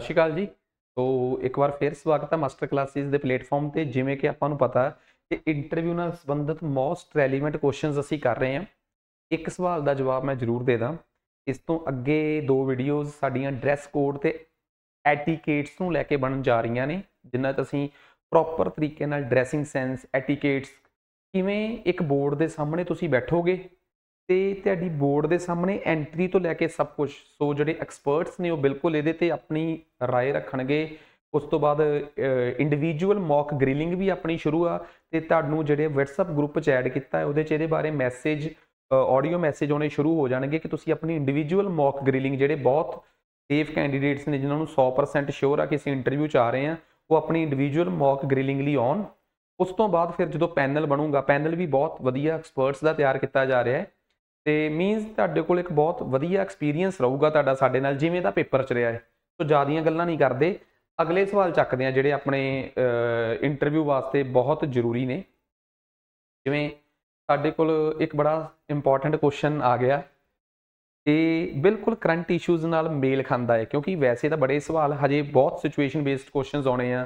ਸਤਿ ਸ਼੍ਰੀ ਅਕਾਲ ਜੀ ਸੋ ਇੱਕ ਵਾਰ ਫੇਰ ਸਵਾਗਤ ਹੈ ਮਾਸਟਰ ਕਲਾਸਿਸ ਦੇ ਪਲੇਟਫਾਰਮ ਤੇ ਜਿਵੇਂ ਕਿ ਆਪਾਂ ਨੂੰ ਪਤਾ ਕਿ ਇੰਟਰਵਿਊ ਨਾਲ ਸੰਬੰਧਿਤ ਮੋਸਟ ਰੈਲੇਵੈਂਟ ਕੁਐਸਚਨਸ ਅਸੀਂ ਕਰ ਰਹੇ ਹਾਂ ਇੱਕ ਸਵਾਲ ਦਾ ਜਵਾਬ ਮੈਂ ਜ਼ਰੂਰ ਦੇ ਦਾਂ ਇਸ ਤੋਂ ਅੱਗੇ ਦੋ ਵੀਡੀਓਜ਼ ਸਾਡੀਆਂ ਡਰੈਸ ਕੋਡ ਤੇ ਐਟੀਕੇਟਸ ਨੂੰ ਲੈ ਕੇ ਬਣਨ ਜਾ ਰਹੀਆਂ ਨੇ ਜਿੰਨਾ 'ਚ ਅਸੀਂ ਪ੍ਰੋਪਰ ਤਰੀਕੇ ਨਾਲ ਡਰੈਸਿੰਗ ਸੈਂਸ ਐਟੀਕੇਟਸ ਕਿਵੇਂ ਇੱਕ ਬੋਰਡ ਦੇ ਸਾਹਮਣੇ ਤੁਸੀਂ ਬੈਠੋਗੇ ਤੇ ਤੁਹਾਡੀ ਬੋਰਡ ਦੇ ਸਾਹਮਣੇ ਐਂਟਰੀ ਤੋਂ ਲੈ ਕੇ ਸਭ ਕੁਝ ਸੋ ਜਿਹੜੇ ਐਕਸਪਰਟਸ ਨੇ ਉਹ ਬਿਲਕੁਲ ਇਹਦੇ ਤੇ ਆਪਣੀ رائے ਰੱਖਣਗੇ ਉਸ ਤੋਂ ਬਾਅਦ ਇੰਡੀਵਿਜੂਅਲ ਮੌਕ ਗ੍ਰਿਲਿੰਗ ਵੀ ਆਪਣੀ ਸ਼ੁਰੂ ਆ ਤੇ ਤੁਹਾਨੂੰ ਜਿਹੜੇ WhatsApp ਗਰੁੱਪ ਚ ਐਡ ਕੀਤਾ ਹੈ ਉਹਦੇ ਚ ਇਹਦੇ ਬਾਰੇ ਮੈਸੇਜ ਆਡੀਓ ਮੈਸੇਜ ਆਉਣੇ ਸ਼ੁਰੂ ਹੋ ਜਾਣਗੇ ਕਿ ਤੁਸੀਂ ਆਪਣੀ ਇੰਡੀਵਿਜੂਅਲ ਮੌਕ ਗ੍ਰਿਲਿੰਗ ਜਿਹੜੇ ਬਹੁਤ ਸੇਫ ਕੈਂਡੀਡੇਟਸ ਨੇ ਜਿਨ੍ਹਾਂ ਨੂੰ 100% ਸ਼ੋਰ ਆ ਕਿ ਅਸੀਂ ਇੰਟਰਵਿਊ ਚ ਆ ਰਹੇ ਆ ਉਹ ਆਪਣੀ ਇੰਡੀਵਿਜੂਅਲ ਮੌਕ ਗ੍ਰਿਲਿੰਗ ਲਈ ਆਨ ਉਸ ਤੋਂ ਬਾਅਦ ਫਿਰ ਜਦੋਂ ਪੈਨਲ ਬਣੂਗਾ ਪੈਨਲ ਵੀ ਬਹੁਤ ਵਧੀਆ ਐਕਸਪਰਟਸ ਦਾ ਤਿਆਰ ਕੀਤਾ ਜਾ ਰਿਹਾ ਹੈ ਤੇ ਮੀਨਸ ਤੁਹਾਡੇ ਕੋਲ ਇੱਕ ਬਹੁਤ ਵਧੀਆ ਐਕਸਪੀਰੀਅੰਸ ਰਹੂਗਾ ਤੁਹਾਡਾ ਸਾਡੇ ਨਾਲ ਜਿਵੇਂ ਦਾ ਪੇਪਰ ਚ ਰਿਹਾ ਹੈ ਸੋ ਜਿਆਦੀਆਂ ਗੱਲਾਂ ਨਹੀਂ ਕਰਦੇ ਅਗਲੇ ਸਵਾਲ ਚੱਕਦੇ ਆ ਜਿਹੜੇ ਆਪਣੇ ਇੰਟਰਵਿਊ ਵਾਸਤੇ ਬਹੁਤ ਜ਼ਰੂਰੀ ਨੇ ਜਿਵੇਂ ਸਾਡੇ ਕੋਲ ਇੱਕ ਬੜਾ ਇੰਪੋਰਟੈਂਟ ਕੁਐਸਚਨ ਆ ਗਿਆ ਇਹ ਬਿਲਕੁਲ ਕਰੰਟ ਇਸ਼ੂਜ਼ ਨਾਲ ਮੇਲ ਖਾਂਦਾ ਹੈ ਕਿਉਂਕਿ ਵੈਸੇ ਤਾਂ ਬੜੇ ਸਵਾਲ ਹਜੇ ਬਹੁਤ ਸਿਚੁਏਸ਼ਨ ਬੇਸਡ ਕੁਐਸਚਨਸ ਆਉਣੇ ਆ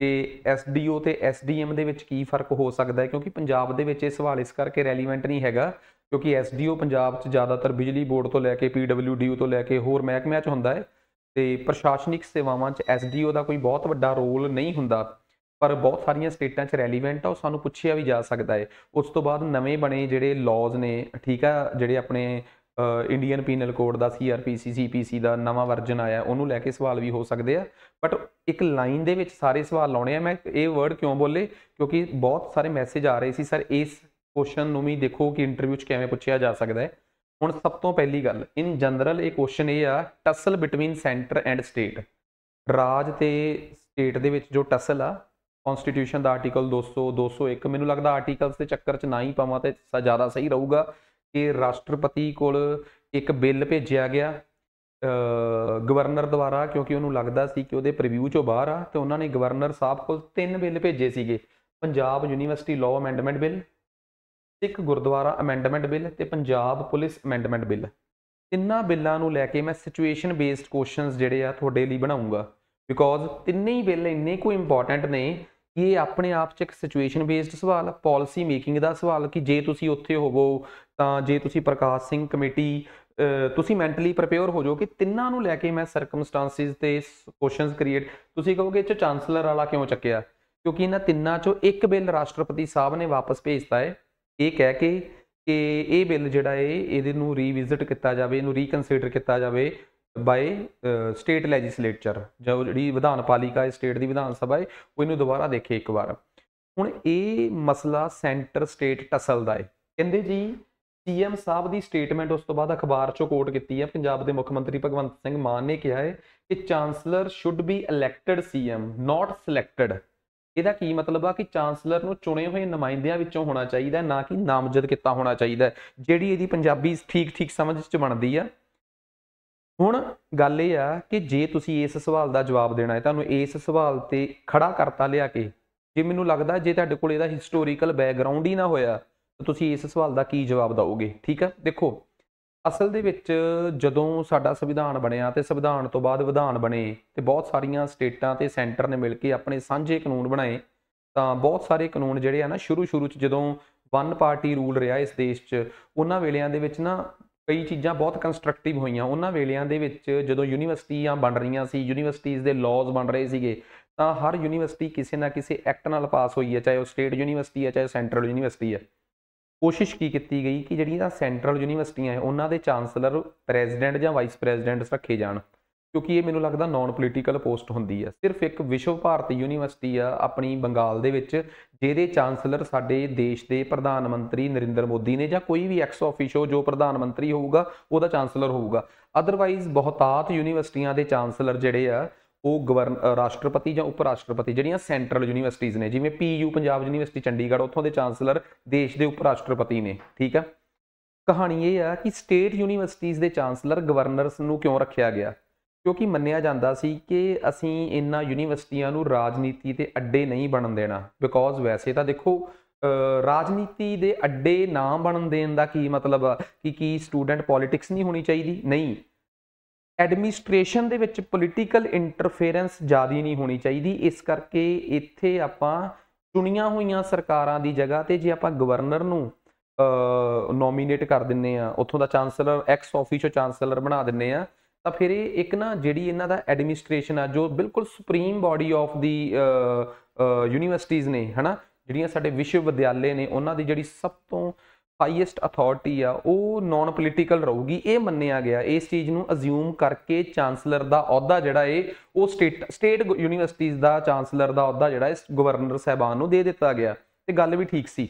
ਤੇ ਐਸਡੀਓ ਤੇ ਐਸਡੀਐਮ ਦੇ ਵਿੱਚ ਕੀ ਫਰਕ ਹੋ ਸਕਦਾ ਹੈ ਕਿਉਂਕਿ ਪੰਜਾਬ ਦੇ ਵਿੱਚ ਇਹ ਸਵਾਲ ਇਸ ਕਰਕੇ ਰੈਲੀਵੈਂਟ ਨਹੀਂ ਹੈਗਾ ਕਿਉਂਕਿ ਐਸਡੀਓ ਪੰਜਾਬ 'ਚ ਜ਼ਿਆਦਾਤਰ ਬਿਜਲੀ ਬੋਰਡ ਤੋਂ ਲੈ ਕੇ ਪੀਡਬਲਯੂਡੀਓ ਤੋਂ ਲੈ ਕੇ ਹੋਰ ਮਹਿਕਮਿਆਂ 'ਚ ਹੁੰਦਾ ਹੈ ਤੇ ਪ੍ਰਸ਼ਾਸਨਿਕ ਸੇਵਾਵਾਂ 'ਚ ਐਸਡੀਓ ਦਾ ਕੋਈ ਬਹੁਤ ਵੱਡਾ ਰੋਲ ਨਹੀਂ ਹੁੰਦਾ ਪਰ ਬਹੁਤ ਸਾਰੀਆਂ ਸਟੇਟਾਂ 'ਚ ਰੈਲੀਵੈਂਟ ਆ ਉਹ ਸਾਨੂੰ ਪੁੱਛਿਆ ਵੀ ਜਾ ਸਕਦਾ ਹੈ ਉਸ ਤੋਂ ਬਾਅਦ ਨਵੇਂ ਬਣੇ ਜਿਹੜੇ ਲਾਜ਼ ਨੇ ਠੀਕ ਆ ਜਿਹੜੇ ਆਪਣੇ ਇੰਡੀਅਨ ਪੀਨਲ ਕੋਡ ਦਾ ਸੀਆਰਪੀਸੀ ਸੀਪੀਸੀ ਦਾ ਨਵਾਂ ਵਰਜਨ ਆਇਆ ਉਹਨੂੰ ਲੈ ਕੇ ਸਵਾਲ ਵੀ ਹੋ ਸਕਦੇ ਆ ਬਟ ਇੱਕ ਲਾਈਨ ਦੇ ਵਿੱਚ ਸਾਰੇ ਸਵਾਲ ਲਾਉਣੇ ਆ ਮੈਂ ਇਹ ਵਰਡ ਕਿਉਂ ਬੋਲੇ ਕਿਉਂਕਿ ਬਹੁਤ ਸਾਰੇ ਮੈਸੇਜ ਆ ਰਹੇ ਸੀ ਸਰ ਇਸ ਕੁਐਸਚਨ ਨੂੰ ਵੀ ਦੇਖੋ ਕਿ ਇੰਟਰਵਿਊ 'ਚ ਕਿਵੇਂ ਪੁੱਛਿਆ ਜਾ ਸਕਦਾ ਹੈ ਹੁਣ ਸਭ ਤੋਂ ਪਹਿਲੀ ਗੱਲ ਇਨ ਜਨਰਲ ਇਹ ਕੁਐਸਚਨ ਇਹ ਆ tussle between centre and state ਰਾਜ ਤੇ ਸਟੇਟ ਦੇ ਵਿੱਚ ਜੋ ਟਸਲ ਆ ਕਨਸਟੀਟਿਊਸ਼ਨ ਦਾ ਆਰਟੀਕਲ 200 201 ਮੈਨੂੰ ਲੱਗਦਾ ਆਰਟੀਕਲਸ ਦੇ ਚੱਕਰ 'ਚ ਨਾ ਹੀ ਪਾਵਾਂ ਤੇ ਜ਼ਿਆਦਾ ਸਹੀ ਰਹੂਗਾ ਕਿ ਰਾਸ਼ਟਰਪਤੀ ਕੋਲ ਇੱਕ ਬਿੱਲ ਭੇਜਿਆ ਗਿਆ ਗਵਰਨਰ ਦੁਆਰਾ ਕਿਉਂਕਿ ਉਹਨੂੰ ਲੱਗਦਾ ਸੀ ਕਿ ਉਹਦੇ ਪ੍ਰੀਵਿਊ 'ਚੋਂ ਬਾਹਰ ਆ ਤੇ ਉਹਨਾਂ ਨੇ ਗਵਰਨਰ ਸਾਹਿਬ ਕੋਲ ਤਿੰਨ ਬਿੱਲ ਭੇਜੇ ਸੀਗੇ Punjab university law amendment bill Sikh Gurdwara amendment bill ਤੇ ਪੰਜਾਬ ਪੁਲਿਸ ਅਮੈਂਡਮੈਂਟ ਬਿੱਲ ਤਿੰਨਾਂ ਬਿੱਲਾਂ ਨੂੰ ਲੈ ਕੇ ਮੈਂ ਸਿਚੁਏਸ਼ਨ ਬੇਸਡ ਕੁਐਸਚਨਸ ਜਿਹੜੇ ਆ ਤੁਹਾਡੇ ਲਈ ਬਣਾਉਂਗਾ ਬਿਕੋਜ਼ ਤਿੰਨੇ ਹੀ ਬਿੱਲ ਇੰਨੇ ਕੋ ਇੰਪੋਰਟੈਂਟ ਨੇ ਕਿ ਇਹ ਆਪਣੇ ਆਪ 'ਚ ਇੱਕ ਸਿਚੁਏਸ਼ਨ ਬੇਸਡ ਸਵਾਲ ਪਾਲਿਸੀ ਮੇਕਿੰਗ ਦਾ ਸਵਾਲ ਕਿ ਜੇ ਤੁਸੀਂ ਉੱਥੇ ਹੋਵੋ ਤਾਂ ਜੇ ਤੁਸੀਂ ਪ੍ਰਕਾਸ਼ ਸਿੰਘ ਕਮੇਟੀ ਤੁਸੀਂ ਮੈਂਟਲੀ ਪ੍ਰਪੇਅਰ ਹੋ ਜਾਓ ਕਿ ਤਿੰਨਾਂ ਨੂੰ ਲੈ ਕੇ ਮੈਂ ਸਰਕਮਸਟੈਂਸਸ ਤੇ ਕੁਐਸਚਨਸ ਕ੍ਰੀਏਟ ਤੁਸੀਂ ਕਹੋਗੇ ਚ ਚਾਂਸਲਰ ਵਾਲਾ ਕਿਉਂ ਚੱਕਿਆ ਕਿਉਂਕਿ ਇਹਨਾਂ ਤਿੰਨਾਂ 'ਚੋਂ ਇੱਕ ਬਿੱਲ ਰਾਸ਼ਟਰਪਤੀ ਸਾਹਿਬ ਨੇ ਵਾਪਸ ਭੇਜਤਾ ਹੈ ਇਹ ਕਹਿ ਕੇ ਕਿ ਇਹ ਬਿੱਲ ਜਿਹੜਾ ਹੈ ਇਹਦੇ ਨੂੰ ਰੀਵਿਜ਼ਿਟ ਕੀਤਾ ਜਾਵੇ ਇਹਨੂੰ ਰੀਕਨਸੀਡਰ ਕੀਤਾ ਜਾਵੇ ਬਾਈ ਸਟੇਟ ਲੈਜਿਸਲੇਚਰ ਜੋ ਜਿਹੜੀ ਵਿਧਾਨ ਪਾਲਿਕਾ ਹੈ ਸਟੇਟ ਦੀ ਵਿਧਾਨ ਸਭਾ ਹੈ ਉਹ ਇਹਨੂੰ ਦੁਬਾਰਾ ਦੇਖੇ ਇੱਕ ਵਾਰ ਹੁਣ ਇਹ ਮਸਲਾ ਸੈਂਟਰ ਸਟੇਟ ਟਸਲ ਦਾ ਹੈ ਕਹਿੰਦੇ ਜੀ ਸੀਐਮ ਸਾਹਿਬ ਦੀ ਸਟੇਟਮੈਂਟ ਉਸ ਤੋਂ ਬਾਅਦ ਅਖਬਾਰ ਚੋਂ ਕੋਟ ਕੀਤੀ ਹੈ ਪੰਜਾਬ ਦੇ ਮੁੱਖ ਮੰਤਰੀ ਭਗਵੰਤ ਸਿੰਘ ਮਾਨ ਨੇ ਕਿਹਾ ਹੈ ਕਿ chancellor should be elected CM not selected ਇਹਦਾ ਕੀ ਮਤਲਬ ਆ ਕਿ ਚਾਂਸਲਰ ਨੂੰ ਚੁਣੇ ਹੋਏ ਨੁਮਾਇੰਦਿਆਂ ਵਿੱਚੋਂ ਹੋਣਾ ਚਾਹੀਦਾ ਨਾ ਕਿ ਨਾਮਜ਼ਦ ਕੀਤਾ ਹੋਣਾ ਚਾਹੀਦਾ ਜਿਹੜੀ ਇਹਦੀ ਪੰਜਾਬੀ ਠੀਕ ਠੀਕ ਸਮਝ ਚ ਬਣਦੀ ਆ ਹੁਣ ਗੱਲ ਇਹ ਆ ਕਿ ਜੇ ਤੁਸੀਂ ਇਸ ਸਵਾਲ ਦਾ ਜਵਾਬ ਦੇਣਾ ਹੈ ਤੁਹਾਨੂੰ ਇਸ ਸਵਾਲ ਤੇ ਖੜਾ ਕਰਤਾ ਲਿਆ ਕੇ ਜੇ ਮੈਨੂੰ ਲੱਗਦਾ ਜੇ ਤੁਹਾਡੇ ਕੋਲ ਇਹਦਾ ਹਿਸਟੋਰੀਕਲ ਬੈਕਗ੍ਰਾਉਂਡ ਹੀ ਨਾ ਹੋਇਆ ਤਾਂ ਤੁਸੀਂ ਇਸ ਸਵਾਲ ਦਾ ਕੀ ਜਵਾਬ ਦਿਓਗੇ ਠੀਕ ਆ ਦੇਖੋ ਅਸਲ ਦੇ ਵਿੱਚ ਜਦੋਂ ਸਾਡਾ ਸੰਵਿਧਾਨ ਬਣਿਆ ਤੇ ਸੰਵਿਧਾਨ ਤੋਂ ਬਾਅਦ ਵਿਧਾਨ ਬਣੇ ਤੇ ਬਹੁਤ ਸਾਰੀਆਂ ਸਟੇਟਾਂ ਤੇ ਸੈਂਟਰ ਨੇ ਮਿਲ ਕੇ ਆਪਣੇ ਸਾਂਝੇ ਕਾਨੂੰਨ ਬਣਾਏ ਤਾਂ ਬਹੁਤ ਸਾਰੇ ਕਾਨੂੰਨ ਜਿਹੜੇ ਆ ਨਾ ਸ਼ੁਰੂ ਸ਼ੁਰੂ ਚ ਜਦੋਂ ਵਨ ਪਾਰਟੀ ਰੂਲ ਰਿਹਾ ਇਸ ਦੇਸ਼ 'ਚ ਉਹਨਾਂ ਵੇਲਿਆਂ ਦੇ ਵਿੱਚ ਨਾ ਕਈ ਚੀਜ਼ਾਂ ਬਹੁਤ ਕੰਸਟਰਕਟਿਵ ਹੋਈਆਂ ਉਹਨਾਂ ਵੇਲਿਆਂ ਦੇ ਵਿੱਚ ਜਦੋਂ ਯੂਨੀਵਰਸਿਟੀਆਂ ਬਣ ਰਹੀਆਂ ਸੀ ਯੂਨੀਵਰਸਿਟੀਆਂ ਦੇ ਲਾਜ਼ ਬਣ ਰਹੇ ਸੀਗੇ ਤਾਂ ਹਰ ਯੂਨੀਵਰਸਿਟੀ ਕਿਸੇ ਨਾ ਕਿਸੇ ਐਕਟ ਨਾਲ ਪਾਸ ਹੋਈ ਹੈ ਚਾਹੇ ਉਹ ਸਟੇਟ ਯੂਨੀਵਰਸਿਟੀ ਹੈ ਚਾਹੇ ਸੈਂਟਰਲ ਯੂਨੀਵਰਸਿਟੀ ਹੈ ਕੋਸ਼ਿਸ਼ ਕੀ ਕੀਤੀ ਗਈ ਕਿ ਜਿਹੜੀਆਂ ਸੈਂਟਰਲ ਯੂਨੀਵਰਸਿਟੀਆਂ ਹੈ ਉਹਨਾਂ ਦੇ ਚਾਂਸਲਰ ਪ੍ਰੈਜ਼ੀਡੈਂਟ ਜਾਂ ਵਾਈਸ ਪ੍ਰੈਜ਼ੀਡੈਂਟਸ ਰੱਖੇ ਜਾਣ ਕਿਉਂਕਿ ਇਹ ਮੈਨੂੰ ਲੱਗਦਾ ਨਾਨ ਪੋਲੀਟੀਕਲ ਪੋਸਟ ਹੁੰਦੀ ਹੈ ਸਿਰਫ ਇੱਕ ਵਿਸ਼ਵ ਭਾਰਤੀ ਯੂਨੀਵਰਸਿਟੀ ਆ ਆਪਣੀ ਬੰਗਾਲ ਦੇ ਵਿੱਚ ਜਿਹਦੇ ਚਾਂਸਲਰ ਸਾਡੇ ਦੇਸ਼ ਦੇ ਪ੍ਰਧਾਨ ਮੰਤਰੀ ਨਰਿੰਦਰ ਮੋਦੀ ਨੇ ਜਾਂ ਕੋਈ ਵੀ ਐਕਸ ਆਫੀਸ਼ੋ ਜੋ ਪ੍ਰਧਾਨ ਮੰਤਰੀ ਹੋਊਗਾ ਉਹਦਾ ਚਾਂਸਲਰ ਹੋਊਗਾ ਅਦਰਵਾਈਜ਼ ਬਹੁਤਾਤ ਯੂਨੀਵਰਸਿਟੀਆਂ ਦੇ ਚਾਂਸਲਰ ਜਿਹੜੇ ਆ ਉਹ ਗਵਰਨ ਰਾਸ਼ਟਰਪਤੀ ਜਾਂ ਉਪ ਰਾਸ਼ਟਰਪਤੀ ਜਿਹੜੀਆਂ ਸੈਂਟਰਲ ਯੂਨੀਵਰਸਿਟੀਆਂ ਨੇ ਜਿਵੇਂ ਪੀਯੂ ਪੰਜਾਬ ਯੂਨੀਵਰਸਿਟੀ ਚੰਡੀਗੜ੍ਹ ਉੱਥੋਂ ਦੇ ਚਾਂਸਲਰ ਦੇਸ਼ ਦੇ ਉਪ ਰਾਸ਼ਟਰਪਤੀ ਨੇ ਠੀਕ ਆ ਕਹਾਣੀ ਇਹ ਆ ਕਿ ਸਟੇਟ ਯੂਨੀਵਰਸਿਟੀਆਂ ਦੇ ਚਾਂਸਲਰ ਗਵਰਨਰਸ ਨੂੰ ਕਿਉਂ ਰੱਖਿਆ ਗਿਆ ਕਿਉਂਕਿ ਮੰਨਿਆ ਜਾਂਦਾ ਸੀ ਕਿ ਅਸੀਂ ਇਹਨਾਂ ਯੂਨੀਵਰਸਿਟੀਆਂ ਨੂੰ ਰਾਜਨੀਤੀ ਤੇ ਅੱਡੇ ਨਹੀਂ ਬਣਨ ਦੇਣਾ ਬਿਕੋਜ਼ ਵੈਸੇ ਤਾਂ ਦੇਖੋ ਰਾਜਨੀਤੀ ਦੇ ਅੱਡੇ ਨਾ ਬਣਨ ਦੇਣ ਦਾ ਕੀ ਮਤਲਬ ਕਿ ਕੀ ਸਟੂਡੈਂਟ ਪੋਲਿਟਿਕਸ ਨਹੀਂ ਹੋਣੀ ਚਾਹੀਦੀ ਨਹੀਂ ਐਡਮਿਨਿਸਟ੍ਰੇਸ਼ਨ ਦੇ ਵਿੱਚ ਪੋਲੀਟੀਕਲ ਇੰਟਰਫੇਰੈਂਸ ਜ਼ਿਆਦੀ ਨਹੀਂ ਹੋਣੀ ਚਾਹੀਦੀ ਇਸ ਕਰਕੇ ਇੱਥੇ ਆਪਾਂ ਚੁਣੀਆਂ ਹੋਈਆਂ ਸਰਕਾਰਾਂ ਦੀ ਜਗ੍ਹਾ ਤੇ ਜੇ ਆਪਾਂ ਗਵਰਨਰ ਨੂੰ ਨੋਮੀਨੇਟ ਕਰ ਦਿੰਨੇ ਆ ਉੱਥੋਂ ਦਾ ਚਾਂਸਲਰ ਐਕਸ ਆਫੀਸ਼ੋ ਚਾਂਸਲਰ ਬਣਾ ਦਿੰਨੇ ਆ ਤਾਂ ਫਿਰ ਇਹ ਇੱਕ ਨਾ ਜਿਹੜੀ ਇਹਨਾਂ ਦਾ ਐਡਮਿਨਿਸਟ੍ਰੇਸ਼ਨ ਆ ਜੋ ਬਿਲਕੁਲ ਸੁਪਰੀਮ ਬਾਡੀ ਆਫ ਦੀ ਯੂਨੀਵਰਸਿਟੀਆਂ ਨੇ ਹਨਾ ਜਿਹੜੀਆਂ ਸਾਡੇ ਵਿਸ਼ਵ ਵਿਦਿਆਲੇ ਨੇ ਉਹਨਾਂ ਦੀ ਜਿਹੜੀ ਸਭ ਤੋਂ ਹਾਈਐਸਟ ਅਥਾਰਟੀ ਆ ਉਹ ਨਾਨ ਪੋਲੀਟੀਕਲ ਰਹੂਗੀ ਇਹ ਮੰਨਿਆ ਗਿਆ ਇਸ ਚੀਜ਼ ਨੂੰ ਅਸਿਊਮ ਕਰਕੇ ਚਾਂਸਲਰ ਦਾ ਅਹੁਦਾ ਜਿਹੜਾ ਏ ਉਹ ਸਟੇਟ ਸਟੇਟ ਯੂਨੀਵਰਸਿਟੀਆਂ ਦਾ ਚਾਂਸਲਰ ਦਾ ਅਹੁਦਾ ਜਿਹੜਾ ਇਸ ਗਵਰਨਰ ਸਹਿਬਾਨ ਨੂੰ ਦੇ ਦਿੱਤਾ ਗਿਆ ਤੇ ਗੱਲ ਵੀ ਠੀਕ ਸੀ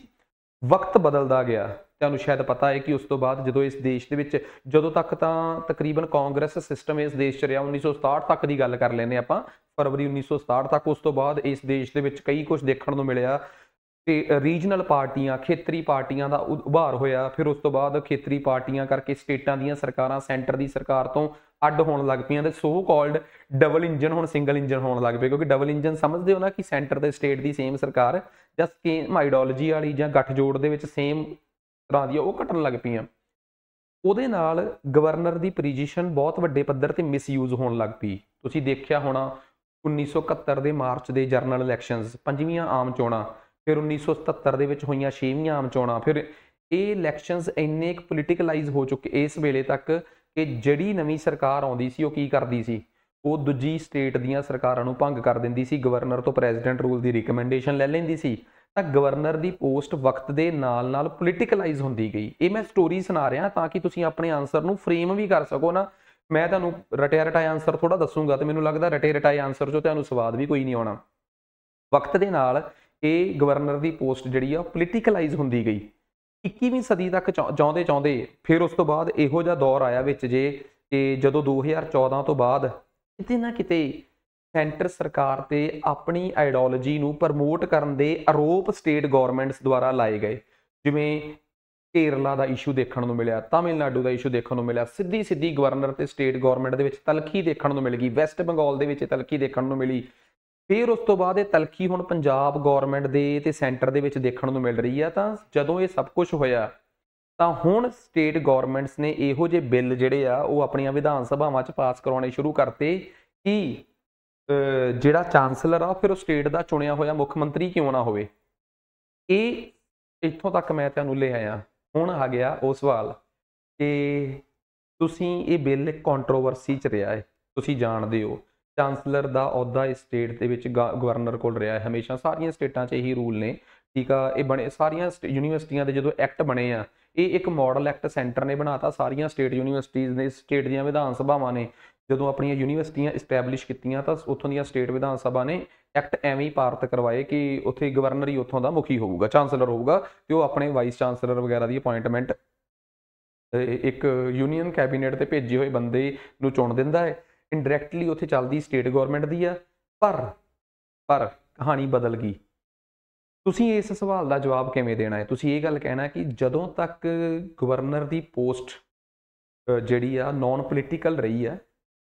ਵਕਤ ਬਦਲਦਾ ਗਿਆ ਤੁਹਾਨੂੰ ਸ਼ਾਇਦ ਪਤਾ ਹੈ ਕਿ ਉਸ ਤੋਂ ਬਾਅਦ ਜਦੋਂ ਇਸ ਦੇਸ਼ ਦੇ ਵਿੱਚ ਜਦੋਂ ਤੱਕ ਤਾਂ ਤਕਰੀਬਨ ਕਾਂਗਰਸ ਸਿਸਟਮ ਇਸ ਦੇਸ਼ 'ਚ ਰਿਹਾ 1967 ਤੱਕ ਦੀ ਗੱਲ ਕਰ ਲੈਨੇ ਆਪਾਂ ਫਰਵਰੀ 1967 ਤੱਕ ਉਸ ਤੋਂ ਬਾਅਦ ਇਸ ਦੇਸ਼ ਦੇ ਵਿੱਚ ਕਈ ਕੁਝ ਦੇਖਣ ਨੂੰ ਮਿਲਿਆ ਤੇ ਰੀਜਨਲ ਪਾਰਟੀਆਂ ਖੇਤਰੀ ਪਾਰਟੀਆਂ ਦਾ ਉਭਾਰ ਹੋਇਆ ਫਿਰ ਉਸ ਤੋਂ ਬਾਅਦ ਖੇਤਰੀ ਪਾਰਟੀਆਂ ਕਰਕੇ ਸਟੇਟਾਂ ਦੀਆਂ ਸਰਕਾਰਾਂ ਸੈਂਟਰ ਦੀ ਸਰਕਾਰ ਤੋਂ ਅੱਡ ਹੋਣ ਲੱਗ ਪਈਆਂ ਤੇ ਸੋ ਕਾਲਡ ਡਬਲ ਇੰਜਨ ਹੁਣ ਸਿੰਗਲ ਇੰਜਨ ਹੋਣ ਲੱਗ ਪਏ ਕਿਉਂਕਿ ਡਬਲ ਇੰਜਨ ਸਮਝਦੇ ਹੋ ਨਾ ਕਿ ਸੈਂਟਰ ਤੇ ਸਟੇਟ ਦੀ ਸੇਮ ਸਰਕਾਰ ਜਾਂ ਸੇਮ ਆਈਡੀਓਲੋਜੀ ਵਾਲੀ ਜਾਂ ਗੱਠਜੋੜ ਦੇ ਵਿੱਚ ਸੇਮ ਤਰ੍ਹਾਂ ਦੀ ਉਹ ਘਟਣ ਲੱਗ ਪਈਆਂ ਉਹਦੇ ਨਾਲ ਗਵਰਨਰ ਦੀ ਪੋਜੀਸ਼ਨ ਬਹੁਤ ਵੱਡੇ ਪੱਧਰ ਤੇ ਮਿਸਯੂਜ਼ ਹੋਣ ਲੱਗ ਪਈ ਤੁਸੀਂ ਦੇਖਿਆ ਹੋਣਾ 1971 ਦੇ ਮਾਰਚ ਦੇ ਜਰਨਲ ਇਲੈਕਸ਼ਨਸ ਪੰਜਵੀਆਂ ਆਮ ਚੋਣਾਂ ਫਿਰ 1977 ਦੇ ਵਿੱਚ ਹੋਈਆਂ 6ਵੀਆਂ ਆਮ ਚੋਣਾਂ ਫਿਰ ਇਹ ਇਲੈਕਸ਼ਨਸ ਇੰਨੇ ਇੱਕ ਪੋਲੀਟੀਕਲਾਈਜ਼ ਹੋ ਚੁੱਕੇ ਇਸ ਵੇਲੇ ਤੱਕ ਕਿ ਜਿਹੜੀ ਨਵੀਂ ਸਰਕਾਰ ਆਉਂਦੀ ਸੀ ਉਹ ਕੀ ਕਰਦੀ ਸੀ ਉਹ ਦੂਜੀ ਸਟੇਟ ਦੀਆਂ ਸਰਕਾਰਾਂ ਨੂੰ ਭੰਗ ਕਰ ਦਿੰਦੀ ਸੀ ਗਵਰਨਰ ਤੋਂ ਪ੍ਰੈਜ਼ੀਡੈਂਟ ਰੂਲ ਦੀ ਰეკਮੈਂਡੇਸ਼ਨ ਲੈ ਲੈਂਦੀ ਸੀ ਤਾਂ ਗਵਰਨਰ ਦੀ ਪੋਸਟ ਵਕਤ ਦੇ ਨਾਲ-ਨਾਲ ਪੋਲੀਟੀਕਲਾਈਜ਼ ਹੁੰਦੀ ਗਈ ਇਹ ਮੈਂ ਸਟੋਰੀ ਸੁਣਾ ਰਿਹਾ ਤਾਂ ਕਿ ਤੁਸੀਂ ਆਪਣੇ ਆਨਸਰ ਨੂੰ ਫਰੇਮ ਵੀ ਕਰ ਸਕੋ ਨਾ ਮੈਂ ਤੁਹਾਨੂੰ ਰਟੇ ਰਟਾਇਆ ਆਨਸਰ ਥੋੜਾ ਦੱਸੂਗਾ ਤੇ ਮੈਨੂੰ ਲੱਗਦਾ ਰਟੇ ਰਟਾਇਆ ਆਨਸਰ ਚੋਂ ਤੁਹਾਨੂੰ ਸਵਾਦ ਵੀ ਕੋਈ ਨਹੀਂ ਆਉਣਾ ਵਕਤ ਦੇ ਨਾਲ ਇਹ ਗਵਰਨਰ ਦੀ ਪੋਸਟ ਜਿਹੜੀ ਆ ਪੋਲੀਟੀਕਲਾਈਜ਼ ਹੁੰਦੀ ਗਈ 21ਵੀਂ ਸਦੀ ਤੱਕ ਚਾਹੁੰਦੇ ਚਾਹੁੰਦੇ ਫਿਰ ਉਸ ਤੋਂ ਬਾਅਦ ਇਹੋ ਜਿਹਾ ਦੌਰ ਆਇਆ ਵਿੱਚ ਜੇ ਕਿ ਜਦੋਂ 2014 ਤੋਂ ਬਾਅਦ ਕਿਤੇ ਨਾ ਕਿਤੇ ਸੈਂਟਰ ਸਰਕਾਰ ਤੇ ਆਪਣੀ ਆਈਡੀਓਲੋਜੀ ਨੂੰ ਪ੍ਰਮੋਟ ਕਰਨ ਦੇ ਆਰੋਪ ਸਟੇਟ ਗਵਰਨਮੈਂਟਸ ਦੁਆਰਾ ਲਾਏ ਗਏ ਜਿਵੇਂ ਕੇਰਲਾ ਦਾ ਇਸ਼ੂ ਦੇਖਣ ਨੂੰ ਮਿਲਿਆ ਤਾਮਿਲਨਾਡੂ ਦਾ ਇਸ਼ੂ ਦੇਖਣ ਨੂੰ ਮਿਲਿਆ ਸਿੱਧੀ ਸਿੱਧੀ ਗਵਰਨਰ ਤੇ ਸਟੇਟ ਗਵਰਨਮੈਂਟ ਦੇ ਵਿੱਚ ਤਲਖੀ ਦੇਖਣ ਨੂੰ ਮਿਲ ਗਈ ਵੈਸਟ ਬੰਗਾਲ ਦੇ ਵਿੱਚ ਤਲਖੀ ਦੇਖਣ ਨੂੰ ਮਿਲੀ ਫਿਰ ਉਸ ਤੋਂ ਬਾਅਦ ਇਹ ਤਲਖੀ ਹੁਣ ਪੰਜਾਬ ਗਵਰਨਮੈਂਟ ਦੇ ਤੇ ਸੈਂਟਰ ਦੇ ਵਿੱਚ ਦੇਖਣ ਨੂੰ ਮਿਲ ਰਹੀ ਆ ਤਾਂ ਜਦੋਂ ਇਹ ਸਭ ਕੁਝ ਹੋਇਆ ਤਾਂ ਹੁਣ ਸਟੇਟ ਗਵਰਨਮੈਂਟਸ ਨੇ ਇਹੋ ਜਿਹੇ ਬਿੱਲ ਜਿਹੜੇ ਆ ਉਹ ਆਪਣੀਆਂ ਵਿਧਾਨ ਸਭਾਵਾਂ 'ਚ ਪਾਸ ਕਰਾਉਣੇ ਸ਼ੁਰੂ ਕਰਤੇ ਕਿ ਜਿਹੜਾ ਚਾਂਸਲਰ ਆ ਫਿਰ ਉਹ ਸਟੇਟ ਦਾ ਚੁਣਿਆ ਹੋਇਆ ਮੁੱਖ ਮੰਤਰੀ ਕਿਉਂ ਨਾ ਹੋਵੇ ਇਹ ਇੱਥੋਂ ਤੱਕ ਮੈਂ ਤੁਹਾਨੂੰ ਲੈ ਆਇਆ ਹੁਣ ਆ ਗਿਆ ਉਹ ਸਵਾਲ ਕਿ ਤੁਸੀਂ ਇਹ ਬਿੱਲ ਕੰਟਰੋਵਰਸੀ 'ਚ ਰਿਹਾ ਹੈ ਤੁਸੀਂ ਜਾਣਦੇ ਹੋ ਚਾਂਸਲਰ ਦਾ ਅਹੁਦਾ ਇਸ ਸਟੇਟ ਦੇ ਵਿੱਚ ਗਵਰਨਰ ਕੋਲ ਰਿਹਾ ਹੈ ਹਮੇਸ਼ਾ ਸਾਰੀਆਂ ਸਟੇਟਾਂ 'ਚ ਇਹੀ ਰੂਲ ਨੇ ਠੀਕ ਆ ਇਹ ਬਣੇ ਸਾਰੀਆਂ ਯੂਨੀਵਰਸਿਟੀਆਂ ਦੇ ਜਦੋਂ ਐਕਟ ਬਣੇ ਆ ਇਹ ਇੱਕ ਮਾਡਲ ਐਕਟ ਸੈਂਟਰ ਨੇ ਬਣਾਤਾ ਸਾਰੀਆਂ ਸਟੇਟ ਯੂਨੀਵਰਸਿਟੀਆਂ ਨੇ ਸਟੇਟ ਦੀਆਂ ਵਿਧਾਨ ਸਭਾਵਾਂ ਨੇ ਜਦੋਂ ਆਪਣੀਆਂ ਯੂਨੀਵਰਸਿਟੀਆਂ ਐਸਟੈਬਲਿਸ਼ ਕੀਤੀਆਂ ਤਾਂ ਉੱਥੋਂ ਦੀਆਂ ਸਟੇਟ ਵਿਧਾਨ ਸਭਾ ਨੇ ਐਕਟ ਐਵੇਂ ਹੀ ਪਾਰਤ ਕਰਵਾਏ ਕਿ ਉੱਥੇ ਗਵਰਨਰ ਹੀ ਉੱਥੋਂ ਦਾ ਮੁਖੀ ਹੋਊਗਾ ਚਾਂਸਲਰ ਹੋਊਗਾ ਤੇ ਉਹ ਆਪਣੇ ਵਾਈਸ ਚਾਂਸਲਰ ਵਗੈਰਾ ਦੀ ਅਪਾਇੰਟਮੈਂਟ ਇੱਕ ਯੂਨੀਅਨ ਕੈਬਨਿਟ ਤੇ ਭੇਜੇ ਹੋਏ ਬੰਦੇ ਨੂੰ ਚੁਣ ਦਿੰਦਾ ਹੈ ਇਨਡਾਇਰੈਕਟਲੀ ਉੱਥੇ ਚੱਲਦੀ ਸਟੇਟ ਗਵਰਨਮੈਂਟ ਦੀ ਆ ਪਰ ਪਰ ਕਹਾਣੀ ਬਦਲ ਗਈ ਤੁਸੀਂ ਇਸ ਸਵਾਲ ਦਾ ਜਵਾਬ ਕਿਵੇਂ ਦੇਣਾ ਹੈ ਤੁਸੀਂ ਇਹ ਗੱਲ ਕਹਿਣਾ ਕਿ ਜਦੋਂ ਤੱਕ ਗਵਰਨਰ ਦੀ ਪੋਸਟ ਜਿਹੜੀ ਆ ਨਾਨ ਪੋਲੀਟੀਕਲ ਰਹੀ ਆ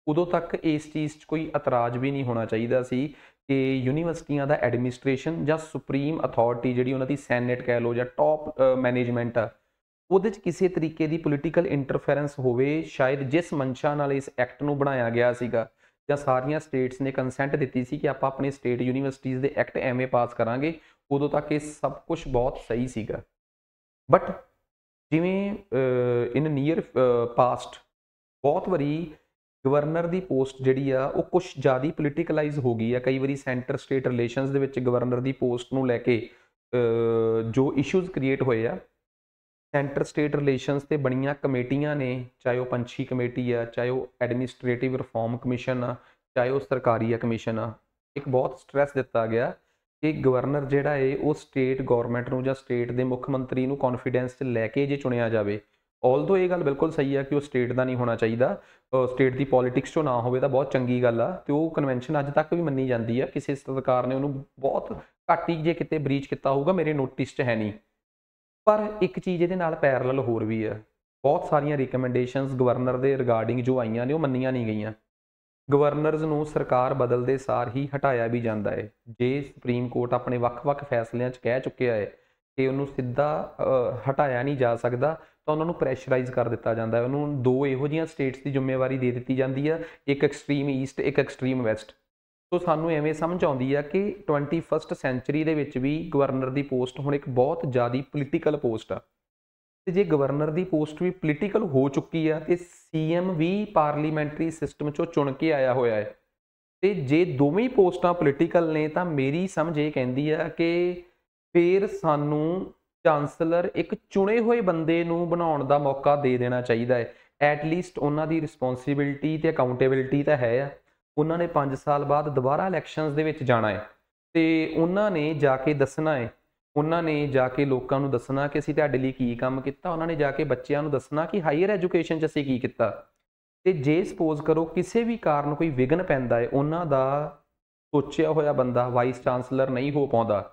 ਉਦੋਂ ਤੱਕ ਇਸ ਚੀਜ਼ 'ਚ ਕੋਈ ਇਤਰਾਜ਼ ਵੀ ਨਹੀਂ ਹੋਣਾ ਚਾਹੀਦਾ ਸੀ ਕਿ ਯੂਨੀਵਰਸਿਟੀਆਂ ਦਾ ਐਡਮਿਨਿਸਟ੍ਰੇਸ਼ਨ ਜਾਂ ਸੁਪਰੀਮ ਅਥਾਰਟੀ ਜਿਹੜੀ ਉਹਨਾਂ ਦੀ ਸੈਨੇਟ ਕਹਿ ਲੋ ਜਾਂ ਟਾਪ ਮੈਨੇਜਮੈਂਟ ਆ ਉਹਦੇ 'ਚ ਕਿਸੇ ਤਰੀਕੇ ਦੀ ਪੋਲੀਟੀਕਲ ਇੰਟਰਫੇਰੈਂਸ ਹੋਵੇ ਸ਼ਾਇਦ ਜਿਸ ਮਨਸ਼ਾ ਨਾਲ ਇਸ ਐਕਟ ਨੂੰ ਬਣਾਇਆ ਗਿਆ ਸੀਗਾ ਜਾਂ ਸਾਰੀਆਂ ਸਟੇਟਸ ਨੇ ਕੰਸੈਂਟ ਦਿੱਤੀ ਸੀ ਕਿ ਆਪਾਂ ਆਪਣੇ ਸਟੇਟ ਯੂਨੀਵਰਸਿਟੀਆਂ ਦੇ ਐਕਟ ਐਵੇਂ ਪਾਸ ਕਰਾਂਗੇ ਉਦੋਂ ਤੱਕ ਇਹ ਸਭ ਕੁਝ ਬਹੁਤ ਸਹੀ ਸੀਗਾ ਬਟ ਜਿਵੇਂ ਇਨ ਨੀਅਰ ਪਾਸਟ ਬਹੁਤ ਵਾਰੀ ਗਵਰਨਰ ਦੀ ਪੋਸਟ ਜਿਹੜੀ ਆ ਉਹ ਕੁਝ ਜ਼ਿਆਦਾ ਪੋਲੀਟੀਕਲਾਈਜ਼ ਹੋ ਗਈ ਆ ਕਈ ਵਾਰੀ ਸੈਂਟਰ ਸਟੇਟ ਰਿਲੇਸ਼ਨਸ ਦੇ ਵਿੱਚ ਗਵਰਨਰ ਦੀ ਪੋਸਟ ਨੂੰ ਲੈ ਕੇ ਜੋ ਇਸ਼ੂਜ਼ ਕ੍ਰੀਏਟ ਹੋਏ ਆ ਸੈਂਟਰ ਸਟੇਟ ਰਿਲੇਸ਼ਨਸ ਤੇ ਬਣੀਆਂ ਕਮੇਟੀਆਂ ਨੇ ਚਾਹੇ ਉਹ ਪੰਛੀ ਕਮੇਟੀ ਆ ਚਾਹੇ ਉਹ ਐਡਮਿਨਿਸਟ੍ਰੇਟਿਵ ਰਿਫਾਰਮ ਕਮਿਸ਼ਨ ਆ ਚਾਹੇ ਉਹ ਸਰਕਾਰੀ ਆ ਕਮਿਸ਼ਨ ਆ ਇੱਕ ਬਹੁਤ ਸਟ੍ਰੈਸ ਦਿੱਤਾ ਗਿਆ ਕਿ ਗਵਰਨਰ ਜਿਹੜਾ ਏ ਉਹ ਸਟੇਟ ਗਵਰਨਮੈਂਟ ਨੂੰ ਜਾਂ ਸਟੇਟ ਦੇ ਮੁੱਖ ਮੰਤਰੀ ਨੂੰ ਕੌਨਫੀਡੈਂਸ 'ਚ ਲੈ ਕੇ ਜੇ ਚੁਣਿਆ ਜਾਵੇ ਆਲਦੋ ਇਹ ਗੱਲ ਬਿਲਕੁਲ ਸਹੀ ਆ ਕਿ ਉਹ ਸਟੇਟ ਦਾ ਨਹੀਂ ਹੋਣਾ ਚਾਹੀਦਾ ਸਟੇਟ ਦੀ ਪੋਲਿਟਿਕਸ ਚੋਂ ਨਾ ਹੋਵੇ ਤਾਂ ਬਹੁਤ ਚੰਗੀ ਗੱਲ ਆ ਤੇ ਉਹ ਕਨਵੈਨਸ਼ਨ ਅੱਜ ਤੱਕ ਵੀ ਮੰਨੀ ਜਾਂਦੀ ਆ ਕਿਸੇ ਸਰਕਾਰ ਨੇ ਉਹਨੂੰ ਬਹੁਤ ਘੱਟ ਹੀ ਜੇ ਕਿਤੇ ਬ੍ਰੀਚ ਕੀਤਾ ਹੋਊਗਾ ਮੇਰੇ ਨੋਟਿਸ 'ਚ ਹੈ ਨਹੀਂ ਪਰ ਇੱਕ ਚੀਜ਼ ਇਹਦੇ ਨਾਲ ਪੈਰਲਲ ਹੋਰ ਵੀ ਆ ਬਹੁਤ ਸਾਰੀਆਂ ਰეკਮੈਂਡੇਸ਼ਨਸ ਗਵਰਨਰ ਦੇ ਰਿਗਾਰਡਿੰਗ ਜੋ ਆਈਆਂ ਨੇ ਉਹ ਮੰਨੀਆਂ ਨਹੀਂ ਗਈਆਂ ਗਵਰਨਰਸ ਨੂੰ ਸਰਕਾਰ ਬਦਲਦੇ ਸਾਰ ਹੀ ਹਟਾਇਆ ਵੀ ਜਾਂਦਾ ਹੈ ਜੇ ਸੁਪਰੀਮ ਕੋਰਟ ਆਪਣੇ ਵੱਖ-ਵੱਖ ਫੈਸਲਿਆਂ 'ਚ ਕਹਿ ਚੁੱਕਿਆ ਹੈ ਕਿ ਉਹਨੂੰ ਸਿੱਧਾ ਹਟਾਇਆ ਨਹੀਂ ਜਾ ਸਕਦਾ ਤਾਂ ਉਹਨਾਂ ਨੂੰ ਪ੍ਰੈਸ਼ਰਾਈਜ਼ ਕਰ ਦਿੱਤਾ ਜਾਂਦਾ ਹੈ ਉਹਨੂੰ ਦੋ ਇਹੋ ਜਿਹੀਆਂ ਸਟੇਟਸ ਦੀ ਜ਼ਿੰਮੇਵਾਰੀ ਦੇ ਦਿੱਤੀ ਜਾਂਦੀ ਹੈ ਇੱਕ ਐਕਸਟ੍ਰੀਮ ਈਸਟ ਇੱਕ ਐਕਸਟ੍ਰੀਮ ਵੈਸਟ ਸੋ ਸਾਨੂੰ ਐਵੇਂ ਸਮਝ ਆਉਂਦੀ ਆ ਕਿ 21st ਸੈਂਚਰੀ ਦੇ ਵਿੱਚ ਵੀ ਗਵਰਨਰ ਦੀ ਪੋਸਟ ਹੁਣ ਇੱਕ ਬਹੁਤ ਜ਼ਿਆਦੀ ਪੋਲੀਟੀਕਲ ਪੋਸਟ ਆ ਤੇ ਜੇ ਗਵਰਨਰ ਦੀ ਪੋਸਟ ਵੀ ਪੋਲੀਟੀਕਲ ਹੋ ਚੁੱਕੀ ਆ ਤੇ ਸੀਐਮ ਵੀ ਪਾਰਲੀਮੈਂਟਰੀ ਸਿਸਟਮ ਚੋਂ ਚੁਣ ਕੇ ਆਇਆ ਹੋਇਆ ਹੈ ਤੇ ਜੇ ਦੋਵੇਂ ਪੋਸਟਾਂ ਪੋਲੀਟੀਕਲ ਨੇ ਤਾਂ ਮੇਰੀ ਸਮਝ ਇਹ ਕਹਿੰਦੀ ਆ ਕਿ ਫੇਰ ਸਾਨੂੰ ਚਾਂਸਲਰ ਇੱਕ ਚੁਣੇ ਹੋਏ ਬੰਦੇ ਨੂੰ ਬਣਾਉਣ ਦਾ ਮੌਕਾ ਦੇ ਦੇਣਾ ਚਾਹੀਦਾ ਹੈ ਐਟ ਲੀਸਟ ਉਹਨਾਂ ਦੀ ਰਿਸਪੌਂਸਿਬਿਲਟੀ ਤੇ ਅਕਾਊਂਟੇਬਿਲਟੀ ਤਾਂ ਹੈ ਆ ਉਹਨਾਂ ਨੇ 5 ਸਾਲ ਬਾਅਦ ਦੁਬਾਰਾ ਇਲੈਕਸ਼ਨਸ ਦੇ ਵਿੱਚ ਜਾਣਾ ਹੈ ਤੇ ਉਹਨਾਂ ਨੇ ਜਾ ਕੇ ਦੱਸਣਾ ਹੈ ਉਹਨਾਂ ਨੇ ਜਾ ਕੇ ਲੋਕਾਂ ਨੂੰ ਦੱਸਣਾ ਕਿ ਅਸੀਂ ਤੁਹਾਡੇ ਲਈ ਕੀ ਕੰਮ ਕੀਤਾ ਉਹਨਾਂ ਨੇ ਜਾ ਕੇ ਬੱਚਿਆਂ ਨੂੰ ਦੱਸਣਾ ਕਿ ਹਾਇਰ ਐਜੂਕੇਸ਼ਨ 'ਚ ਅਸੀਂ ਕੀ ਕੀਤਾ ਤੇ ਜੇ ਸਪੋਜ਼ ਕਰੋ ਕਿਸੇ ਵੀ ਕਾਰਨ ਕੋਈ ਵਿਗਨ ਪੈਂਦਾ ਹੈ ਉਹਨਾਂ ਦਾ ਸੋਚਿਆ ਹੋਇਆ ਬੰਦਾ ਵਾਈਸ ਚਾਂਸਲਰ ਨਹੀਂ ਹੋ ਪਾਉਂਦਾ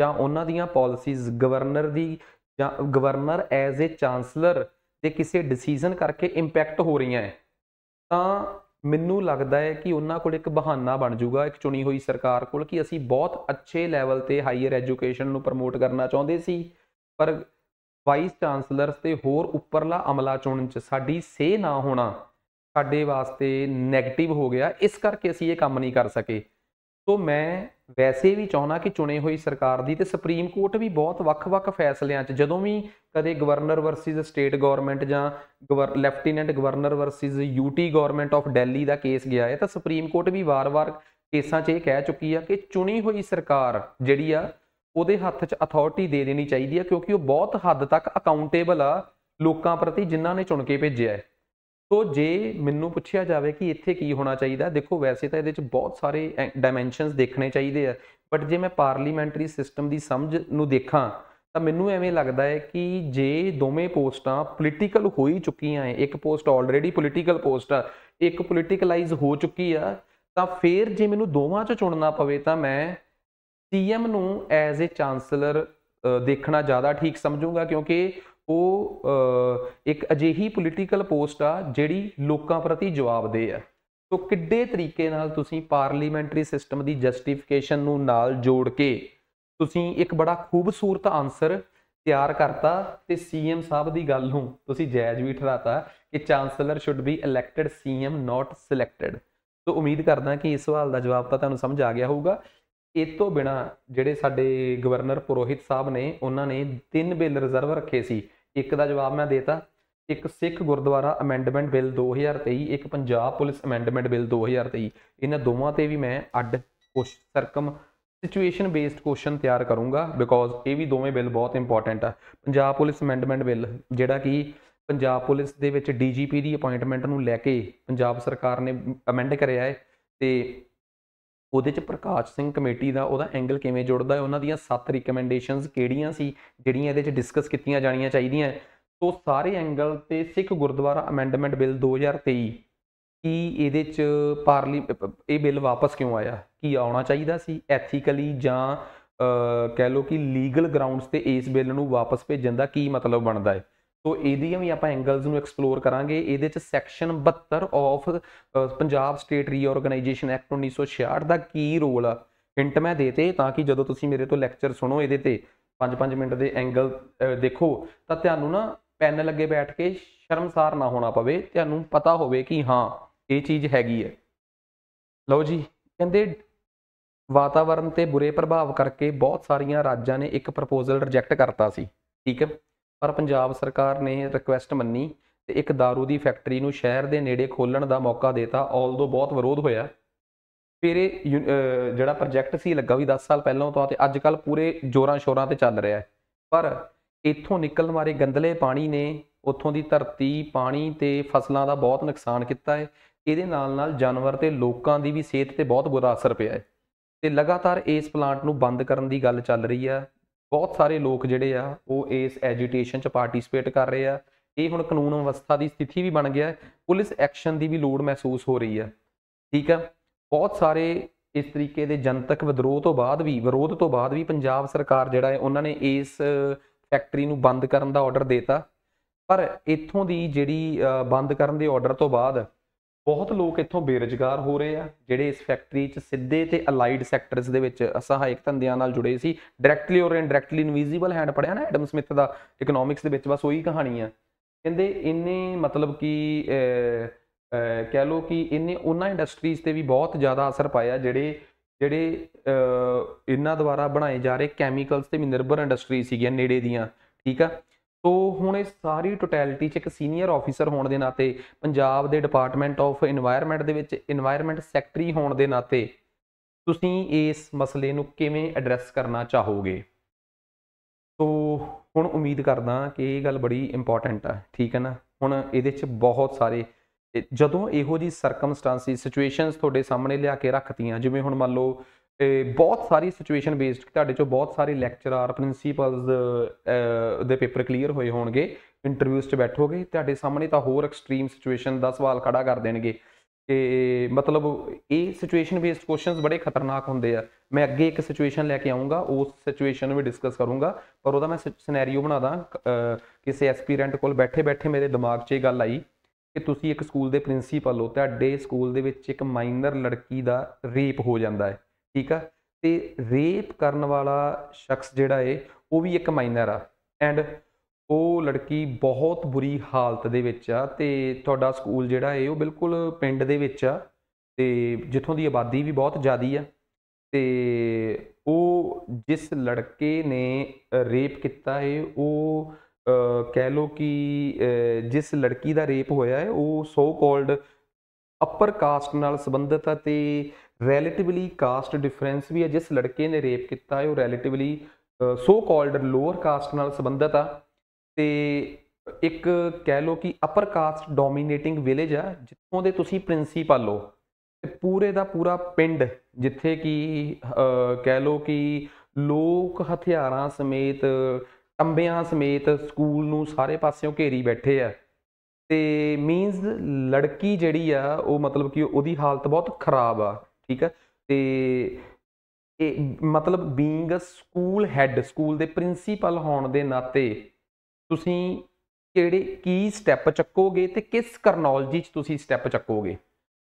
ਜਾਂ ਉਹਨਾਂ ਦੀਆਂ ਪਾਲਿਸੀਜ਼ ਗਵਰਨਰ ਦੀ ਜਾਂ ਗਵਰਨਰ ਐਜ਼ ਅ ਚਾਂਸਲਰ ਦੇ ਕਿਸੇ ਡਿਸੀਜਨ ਕਰਕੇ ਇੰਪੈਕਟ ਹੋ ਰਹੀਆਂ ਹੈ ਤਾਂ ਮੈਨੂੰ ਲੱਗਦਾ ਹੈ ਕਿ ਉਹਨਾਂ ਕੋਲ ਇੱਕ ਬਹਾਨਾ ਬਣ ਜਾਊਗਾ ਇੱਕ ਚੁਣੀ ਹੋਈ ਸਰਕਾਰ ਕੋਲ ਕਿ ਅਸੀਂ ਬਹੁਤ ਅੱਛੇ ਲੈਵਲ ਤੇ ਹਾਇਰ ਐਜੂਕੇਸ਼ਨ ਨੂੰ ਪ੍ਰਮੋਟ ਕਰਨਾ ਚਾਹੁੰਦੇ ਸੀ ਪਰ ਵਾਈਸ ਚਾਂਸਲਰਸ ਤੇ ਹੋਰ ਉੱਪਰਲਾ ਅਮਲਾ ਚੁਣਨ ਚ ਸਾਡੀ ਸੇ ਨਾ ਹੋਣਾ ਸਾਡੇ ਵਾਸਤੇ 네ਗੇਟਿਵ ਹੋ ਗਿਆ ਇਸ ਕਰਕੇ ਅਸੀਂ ਇਹ ਕੰਮ ਨਹੀਂ ਕਰ ਸਕੇ ਸੋ ਮੈਂ ਵੈਸੇ ਵੀ ਚਾਹਣਾ ਕਿ ਚੁਣੇ ਹੋਈ ਸਰਕਾਰ ਦੀ ਤੇ ਸੁਪਰੀਮ ਕੋਰਟ ਵੀ ਬਹੁਤ ਵੱਖ-ਵੱਖ ਫੈਸਲਿਆਂ 'ਚ ਜਦੋਂ ਵੀ ਕਦੇ ਗਵਰਨਰ ਵਰਸਸ ਸਟੇਟ ਗਵਰਨਮੈਂਟ ਜਾਂ lieutenant governor versus UT government of Delhi ਦਾ ਕੇਸ ਗਿਆ ਹੈ ਤਾਂ ਸੁਪਰੀਮ ਕੋਰਟ ਵੀ ਵਾਰ-ਵਾਰ ਕੇਸਾਂ 'ਚ ਇਹ ਕਹਿ ਚੁੱਕੀ ਆ ਕਿ ਚੁਣੀ ਹੋਈ ਸਰਕਾਰ ਜਿਹੜੀ ਆ ਉਹਦੇ ਹੱਥ 'ਚ ਅਥਾਰਟੀ ਦੇ ਦੇਣੀ ਚਾਹੀਦੀ ਆ ਕਿਉਂਕਿ ਉਹ ਬਹੁਤ ਹੱਦ ਤੱਕ ਅਕਾਊਂਟੇਬਲ ਆ ਲੋਕਾਂ ਪ੍ਰਤੀ ਜਿਨ੍ਹਾਂ ਨੇ ਚੁਣ ਕੇ ਭੇਜਿਆ ਹੈ ਸੋ ਜੇ ਮੈਨੂੰ ਪੁੱਛਿਆ ਜਾਵੇ ਕਿ ਇੱਥੇ ਕੀ ਹੋਣਾ ਚਾਹੀਦਾ ਦੇਖੋ ਵੈਸੇ ਤਾਂ ਇਹਦੇ ਵਿੱਚ ਬਹੁਤ ਸਾਰੇ ਡਾਈਮੈਂਸ਼ਨਸ ਦੇਖਣੇ ਚਾਹੀਦੇ ਆ ਬਟ ਜੇ ਮੈਂ ਪਾਰਲੀਮੈਂਟਰੀ ਸਿਸਟਮ ਦੀ ਸਮਝ ਨੂੰ ਦੇਖਾਂ ਤਾਂ ਮੈਨੂੰ ਐਵੇਂ ਲੱਗਦਾ ਹੈ ਕਿ ਜੇ ਦੋਵੇਂ ਪੋਸਟਾਂ ਪੋਲੀਟੀਕਲ ਹੋ ਹੀ ਚੁੱਕੀਆਂ ਐ ਇੱਕ ਪੋਸਟ ਆਲਰੇਡੀ ਪੋਲੀਟੀਕਲ ਪੋਸਟ ਆ ਇੱਕ ਪੋਲੀਟੀਕਲਾਈਜ਼ ਹੋ ਚੁੱਕੀ ਆ ਤਾਂ ਫੇਰ ਜੇ ਮੈਨੂੰ ਦੋਵਾਂ ਚੋਂ ਚੁਣਨਾ ਪਵੇ ਤਾਂ ਮੈਂ ਸੀਐਮ ਨੂੰ ਐਜ਼ ਅ ਚਾਂਸਲਰ ਦੇਖਣਾ ਜ਼ਿਆਦਾ ਠੀਕ ਸਮਝੂਗਾ ਕਿਉਂਕਿ ਉਹ ਇੱਕ ਅਜਿਹੀ ਪੋਲੀਟੀਕਲ ਪੋਸਟ ਆ ਜਿਹੜੀ ਲੋਕਾਂ ਪ੍ਰਤੀ ਜਵਾਬਦੇਹ ਆ ਸੋ ਕਿੱਡੇ ਤਰੀਕੇ ਨਾਲ ਤੁਸੀਂ ਪਾਰਲੀਮੈਂਟਰੀ ਸਿਸਟਮ ਦੀ ਜਸਟੀਫਿਕੇਸ਼ਨ ਨੂੰ ਨਾਲ ਜੋੜ ਕੇ ਤੁਸੀਂ ਇੱਕ ਬੜਾ ਖੂਬਸੂਰਤ ਆਨਸਰ ਤਿਆਰ ਕਰਤਾ ਤੇ ਸੀਐਮ ਸਾਹਿਬ ਦੀ ਗੱਲ ਨੂੰ ਤੁਸੀਂ ਜਾਇਜ਼ ਵੀ ਠਰਾਤਾ ਕਿ chancellor should be elected CM not selected so ਉਮੀਦ ਕਰਦਾ ਕਿ ਇਸ ਸਵਾਲ ਦਾ ਜਵਾਬ ਤਾਂ ਤੁਹਾਨੂੰ ਸਮਝ ਆ ਗਿਆ ਹੋਊਗਾ ਇਸ ਤੋਂ ਬਿਨਾ ਜਿਹੜੇ ਸਾਡੇ ਗਵਰਨਰ ਪੁਰੋਹਿਤ ਸਾਹਿਬ ਨੇ ਉਹਨਾਂ ਨੇ ਤਿੰਨ ਬਿੱਲ ਰਿਜ਼ਰਵ ਰੱਖੇ ਸੀ ਇੱਕ ਦਾ ਜਵਾਬ ਮੈਂ ਦੇਤਾ ਇੱਕ ਸਿੱਖ ਗੁਰਦੁਆਰਾ ਅਮੈਂਡਮੈਂਟ ਬਿੱਲ 2023 ਇੱਕ ਪੰਜਾਬ ਪੁਲਿਸ ਅਮੈਂਡਮੈਂਟ ਬਿੱਲ 2023 ਇਹਨਾਂ ਦੋਵਾਂ ਤੇ ਵੀ ਮੈਂ ਅੱਡ ਕੁਸ਼ ਸਰਕਮ ਸਿਚੁਏਸ਼ਨ ਬੇਸਡ ਕੁਐਸਚਨ ਤਿਆਰ ਕਰੂੰਗਾ ਬਿਕੋਜ਼ ਇਹ ਵੀ ਦੋਵੇਂ ਬਿੱਲ ਬਹੁਤ ਇੰਪੋਰਟੈਂਟ ਆ ਪੰਜਾਬ ਪੁਲਿਸ ਅਮੈਂਡਮੈਂਟ ਬਿੱਲ ਜਿਹੜਾ ਕਿ ਪੰਜਾਬ ਪੁਲਿਸ ਦੇ ਵਿੱਚ ਡੀਜੀਪੀ ਦੀ ਅਪਾਇੰਟਮੈਂਟ ਨੂੰ ਲੈ ਕੇ ਪੰਜਾਬ ਸਰਕਾਰ ਨੇ ਅਮੈਂਡ ਕਰਿਆ ਹੈ ਤੇ ਉਹਦੇ ਚ ਪ੍ਰਕਾਸ਼ ਸਿੰਘ ਕਮੇਟੀ ਦਾ ਉਹਦਾ ਐਂਗਲ ਕਿਵੇਂ ਜੁੜਦਾ ਹੈ ਉਹਨਾਂ ਦੀਆਂ ਸੱਤ ਰਿਕਮੈਂਡੇਸ਼ਨਸ ਕਿਹੜੀਆਂ ਸੀ ਜਿਹੜੀਆਂ ਇਹਦੇ ਚ ਡਿਸਕਸ ਕੀਤੀਆਂ ਜਾਣੀਆਂ ਚਾਹੀਦੀਆਂ ਸੋ ਸਾਰੇ ਐਂਗਲ ਤੇ ਸਿੱਖ ਗੁਰਦੁਆਰਾ ਅਮੈਂਡਮੈਂਟ ਬਿੱਲ 2023 ਕੀ ਇਹਦੇ ਚ ਪਾਰਲੀ ਇਹ ਬਿੱਲ ਵਾਪਸ ਕਿਉਂ ਆਇਆ ਕੀ ਆਉਣਾ ਚਾਹੀਦਾ ਸੀ ਐਥੀਕਲੀ ਜਾਂ ਕਹਿ ਲੋ ਕਿ ਲੀਗਲ ਗਰਾਊਂਡਸ ਤੇ ਇਸ ਬਿੱਲ ਨੂੰ ਵਾਪਸ ਭੇਜਣ ਦਾ ਕੀ ਮਤਲਬ ਬਣਦਾ ਹੈ ਸੋ ਇਹਦੀਆਂ ਵੀ ਆਪਾਂ ਐਂਗਲਸ ਨੂੰ ਐਕਸਪਲੋਰ ਕਰਾਂਗੇ ਇਹਦੇ ਚ section 72 of Punjab state reorganisation act 1966 ਦਾ ਕੀ ਰੋਲ ਆ ਹਿੰਟ ਮੈਂ ਦੇਤੇ ਤਾਂ ਕਿ ਜਦੋਂ ਤੁਸੀਂ ਮੇਰੇ ਤੋਂ ਲੈਕਚਰ ਸੁਣੋ ਇਹਦੇ ਤੇ 5-5 ਮਿੰਟ ਦੇ ਐਂਗਲ ਦੇਖੋ ਤਾਂ ਤੁਹਾਨੂੰ ਨਾ ਪੈਨ ਲੱਗੇ ਬੈਠ ਕੇ ਸ਼ਰਮਸਾਰ ਨਾ ਹੋਣਾ ਪਵੇ ਤੁਹਾਨੂੰ ਪਤਾ ਹੋਵੇ ਕਿ ਹਾਂ ਇਹ ਚੀਜ਼ ਹੈਗੀ ਹੈ ਲਓ ਜੀ ਕਹਿੰਦੇ ਵਾਤਾਵਰਨ ਤੇ ਬੁਰੇ ਪ੍ਰਭਾਵ ਕਰਕੇ ਬਹੁਤ ਸਾਰੀਆਂ ਰਾਜਾਂ ਨੇ ਇੱਕ ਪ੍ਰਪੋਜ਼ਲ ਰਿਜੈਕਟ ਕਰਤਾ ਸੀ ਠੀਕ ਹੈ ਪਰ ਪੰਜਾਬ ਸਰਕਾਰ ਨੇ ਰਿਕੁਐਸਟ ਮੰਨੀ ਤੇ ਇੱਕ दारू ਦੀ ਫੈਕਟਰੀ ਨੂੰ ਸ਼ਹਿਰ ਦੇ ਨੇੜੇ ਖੋਲਣ ਦਾ ਮੌਕਾ ਦਿੱਤਾ ਆਲਦੋ ਬਹੁਤ ਵਿਰੋਧ ਹੋਇਆ ਫਿਰ ਇਹ ਜਿਹੜਾ ਪ੍ਰੋਜੈਕਟ ਸੀ ਲੱਗਾ ਵੀ 10 ਸਾਲ ਪਹਿਲਾਂ ਤੋਂ ਤੇ ਅੱਜ ਕੱਲ ਪੂਰੇ ਜੋਰਾਂ ਸ਼ੋਰਾਂ ਤੇ ਚੱਲ ਰਿਹਾ ਹੈ ਪਰ ਇੱਥੋਂ ਨਿਕਲਣ ਵਾਲੇ ਗੰਦਲੇ ਪਾਣੀ ਨੇ ਉੱਥੋਂ ਦੀ ਧਰਤੀ ਪਾਣੀ ਤੇ ਫਸਲਾਂ ਦਾ ਬਹੁਤ ਨੁਕਸਾਨ ਕੀਤਾ ਹੈ ਇਹਦੇ ਨਾਲ ਨਾਲ ਜਾਨਵਰ ਤੇ ਲੋਕਾਂ ਦੀ ਵੀ ਸਿਹਤ ਤੇ ਬਹੁਤ ਬੁਰਾ ਅਸਰ ਪਿਆ ਹੈ ਤੇ ਲਗਾਤਾਰ ਇਸ ਪਲਾਂਟ ਨੂੰ ਬੰਦ ਕਰਨ ਦੀ ਗੱਲ ਚੱਲ ਰਹੀ ਆ ਬਹੁਤ ਸਾਰੇ ਲੋਕ ਜਿਹੜੇ ਆ ਉਹ ਇਸ ਐਜੀਟੇਸ਼ਨ 'ਚ ਪਾਰਟਿਸਿਪੇਟ ਕਰ ਰਹੇ ਆ ਇਹ ਹੁਣ ਕਾਨੂੰਨ ਅਵਸਥਾ ਦੀ ਸਥਿਤੀ ਵੀ ਬਣ ਗਿਆ ਪੁਲਿਸ ਐਕਸ਼ਨ ਦੀ ਵੀ ਲੋੜ ਮਹਿਸੂਸ ਹੋ ਰਹੀ ਆ ਠੀਕ ਆ ਬਹੁਤ ਸਾਰੇ ਇਸ ਤਰੀਕੇ ਦੇ ਜਨਤਕ ਵਿਦਰੋਹ ਤੋਂ ਬਾਅਦ ਵੀ ਵਿਰੋਧ ਤੋਂ ਬਾਅਦ ਵੀ ਪੰਜਾਬ ਸਰਕਾਰ ਜਿਹੜਾ ਹੈ ਉਹਨਾਂ ਨੇ ਇਸ ਫੈਕਟਰੀ ਨੂੰ ਬੰਦ ਕਰਨ ਦਾ ਆਰਡਰ ਦਿੱਤਾ ਪਰ ਇੱਥੋਂ ਦੀ ਜਿਹੜੀ ਬੰਦ ਕਰਨ ਦੇ ਆਰਡਰ ਤੋਂ ਬਾਅਦ ਬਹੁਤ ਲੋਕ ਇੱਥੋਂ ਬੇਰੋਜ਼ਗਾਰ ਹੋ ਰਹੇ ਆ ਜਿਹੜੇ ਇਸ ਫੈਕਟਰੀ 'ਚ ਸਿੱਧੇ ਤੇ ਅਲਾਈਡ ਸੈਕਟਰਸ ਦੇ ਵਿੱਚ ਸਹਾਇਕ ਧੰਦਿਆਂ ਨਾਲ ਜੁੜੇ ਸੀ directly or indirectly invisible hand ਪੜਿਆ ਨਾ ਐਡਮ ਸਮਿਥ ਦਾ ਇਕਨੋਮਿਕਸ ਦੇ ਵਿੱਚ ਬਸ ਉਹੀ ਕਹਾਣੀ ਆ ਕਹਿੰਦੇ ਇੰਨੇ ਮਤਲਬ ਕਿ ਕਹਿ ਲੋ ਕਿ ਇੰਨੇ ਉਹਨਾਂ ਇੰਡਸਟਰੀਜ਼ ਤੇ ਵੀ ਬਹੁਤ ਜ਼ਿਆਦਾ ਅਸਰ ਪਾਇਆ ਜਿਹੜੇ ਜਿਹੜੇ ਇਹਨਾਂ ਦੁਆਰਾ ਬਣਾਏ ਜਾ ਰਹੇ ਕੈਮੀਕਲਸ ਤੇ ਵੀ ਨਿਰਭਰ ਇੰਡਸਟਰੀ ਸੀਗੀਆਂ ਨੇੜੇ ਦੀਆਂ ਠੀਕ ਆ ਸੋ ਹੁਣ ਇਹ ਸਾਰੀ ਟੋਟੈਲਿਟੀ 'ਚ ਇੱਕ ਸੀਨੀਅਰ ਆਫੀਸਰ ਹੋਣ ਦੇ ਨਾਤੇ ਪੰਜਾਬ ਦੇ ਡਿਪਾਰਟਮੈਂਟ ਆਫ এনवायरमेंट ਦੇ ਵਿੱਚ এনवायरमेंट ਸੈਕਟਰੀ ਹੋਣ ਦੇ ਨਾਤੇ ਤੁਸੀਂ ਇਸ ਮਸਲੇ ਨੂੰ ਕਿਵੇਂ ਐਡਰੈਸ ਕਰਨਾ ਚਾਹੋਗੇ ਸੋ ਹੁਣ ਉਮੀਦ ਕਰਦਾ ਕਿ ਇਹ ਗੱਲ ਬੜੀ ਇੰਪੋਰਟੈਂਟ ਆ ਠੀਕ ਹੈ ਨਾ ਹੁਣ ਇਹਦੇ 'ਚ ਬਹੁਤ ਸਾਰੇ ਜਦੋਂ ਇਹੋ ਜੀ ਸਰਕਮਸਟੈਂਸਿਸ ਸਿਚੁਏਸ਼ਨਸ ਤੁਹਾਡੇ ਸਾਹਮਣੇ ਲਿਆ ਕੇ ਰੱਖਤੀਆਂ ਜਿਵੇਂ ਹੁਣ ਮੰਨ ਲਓ ਤੇ ਬਹੁਤ ਸਾਰੀ ਸਿਚੁਏਸ਼ਨ ਬੇਸਡ ਤੁਹਾਡੇ ਚੋਂ ਬਹੁਤ ਸਾਰੇ ਲੈਕਚਰਰ ਪ੍ਰਿੰਸੀਪਲਸ ਦੇ ਪੇਪਰ ਕਲੀਅਰ ਹੋਏ ਹੋਣਗੇ ਇੰਟਰਵਿਊਸ 'ਚ ਬੈਠੋਗੇ ਤੁਹਾਡੇ ਸਾਹਮਣੇ ਤਾਂ ਹੋਰ ਐਕਸਟ੍ਰੀਮ ਸਿਚੁਏਸ਼ਨ ਦਾ ਸਵਾਲ ਖੜਾ ਕਰ ਦੇਣਗੇ ਤੇ ਮਤਲਬ ਇਹ ਸਿਚੁਏਸ਼ਨ ਬੇਸਡ ਕੁਐਸਚਨਸ ਬੜੇ ਖਤਰਨਾਕ ਹੁੰਦੇ ਆ ਮੈਂ ਅੱਗੇ ਇੱਕ ਸਿਚੁਏਸ਼ਨ ਲੈ ਕੇ ਆਉਂਗਾ ਉਸ ਸਿਚੁਏਸ਼ਨ ਨੂੰ ਵੀ ਡਿਸਕਸ ਕਰੂੰਗਾ ਪਰ ਉਹਦਾ ਮੈਂ ਸਿਨੈਰੀਓ ਬਣਾਦਾ ਕਿਸੇ ਐਸਪੀਰੈਂਟ ਕੋਲ ਬੈਠੇ ਬੈਠੇ ਮੇਰੇ ਦਿਮਾਗ 'ਚ ਇਹ ਗੱਲ ਆਈ ਕਿ ਤੁਸੀਂ ਇੱਕ ਸਕੂਲ ਦੇ ਪ੍ਰਿੰਸੀਪਲ ਹੋ ਤੁਹਾਡੇ ਸਕੂਲ ਦੇ ਵਿੱਚ ਇੱਕ ਮਾਈਨਰ ਲੜਕੀ ਦਾ ਰੇਪ ਹੋ ਜਾਂਦਾ ਹੈ ਠੀਕ ਆ ਤੇ ਰੇਪ ਕਰਨ ਵਾਲਾ ਸ਼ਖਸ ਜਿਹੜਾ ਏ ਉਹ ਵੀ ਇੱਕ ਮਾਈਨਰ ਆ ਐਂਡ ਉਹ ਲੜਕੀ ਬਹੁਤ ਬੁਰੀ ਹਾਲਤ ਦੇ ਵਿੱਚ ਆ ਤੇ ਤੁਹਾਡਾ ਸਕੂਲ ਜਿਹੜਾ ਏ ਉਹ ਬਿਲਕੁਲ ਪਿੰਡ ਦੇ ਵਿੱਚ ਆ ਤੇ ਜਿੱਥੋਂ ਦੀ ਆਬਾਦੀ ਵੀ ਬਹੁਤ ਜ਼ਿਆਦੀ ਆ ਤੇ ਉਹ ਜਿਸ ਲੜਕੇ ਨੇ ਰੇਪ ਕੀਤਾ ਏ ਉਹ ਕਹਿ ਲੋ ਕਿ ਜਿਸ ਲੜਕੀ ਦਾ ਰੇਪ ਹੋਇਆ ਹੈ ਉਹ ਸੋ ਕਾਲਡ ਅਪਰ ਕਾਸਟ ਨਾਲ ਸੰਬੰਧਿਤ ਹੈ ਤੇ रिलेटिवली कास्ट डिफरेंस ਵੀ ਹੈ ਜਿਸ ਲੜਕੇ ਨੇ ਰੇਪ ਕੀਤਾ ਹੈ ਉਹ relatively so called lower caste ਨਾਲ ਸੰਬੰਧਤ ਆ ਤੇ ਇੱਕ ਕਹਿ ਲੋ ਕਿ ਅਪਰ ਕਾਸਟ ਡੋਮੀਨੇਟਿੰਗ ਵਿਲੇਜ ਆ ਜਿੱਥੋਂ ਦੇ ਤੁਸੀਂ ਪ੍ਰਿੰਸੀਪਲ ਹੋ ਤੇ ਪੂਰੇ ਦਾ ਪੂਰਾ ਪਿੰਡ ਜਿੱਥੇ ਕਿ ਕਹਿ ਲੋ ਕਿ ਲੋਕ ਹਥਿਆਰਾਂ ਸਮੇਤ ਟੰਬਿਆਂ ਸਮੇਤ ਸਕੂਲ ਨੂੰ ਸਾਰੇ ਪਾਸਿਓਂ ਘੇਰੀ ਬੈਠੇ ਆ ਤੇ ਮੀਨਸ ਲੜਕੀ ਜਿਹੜੀ ਆ ਉਹ ਮਤਲਬ ਕਿ ਉਹਦੀ ਹਾਲਤ ਬਹੁਤ ਖਰਾਬ ਆ ਠੀਕ ਹੈ ਤੇ ਇਹ ਮਤਲਬ being a school head school ਦੇ ਪ੍ਰਿੰਸੀਪਲ ਹੋਣ ਦੇ ਨਾਤੇ ਤੁਸੀਂ ਕਿਹੜੇ ਕੀ ਸਟੈਪ ਚੱਕੋਗੇ ਤੇ ਕਿਸ ਕਰਨੋਲੋਜੀ 'ਚ ਤੁਸੀਂ ਸਟੈਪ ਚੱਕੋਗੇ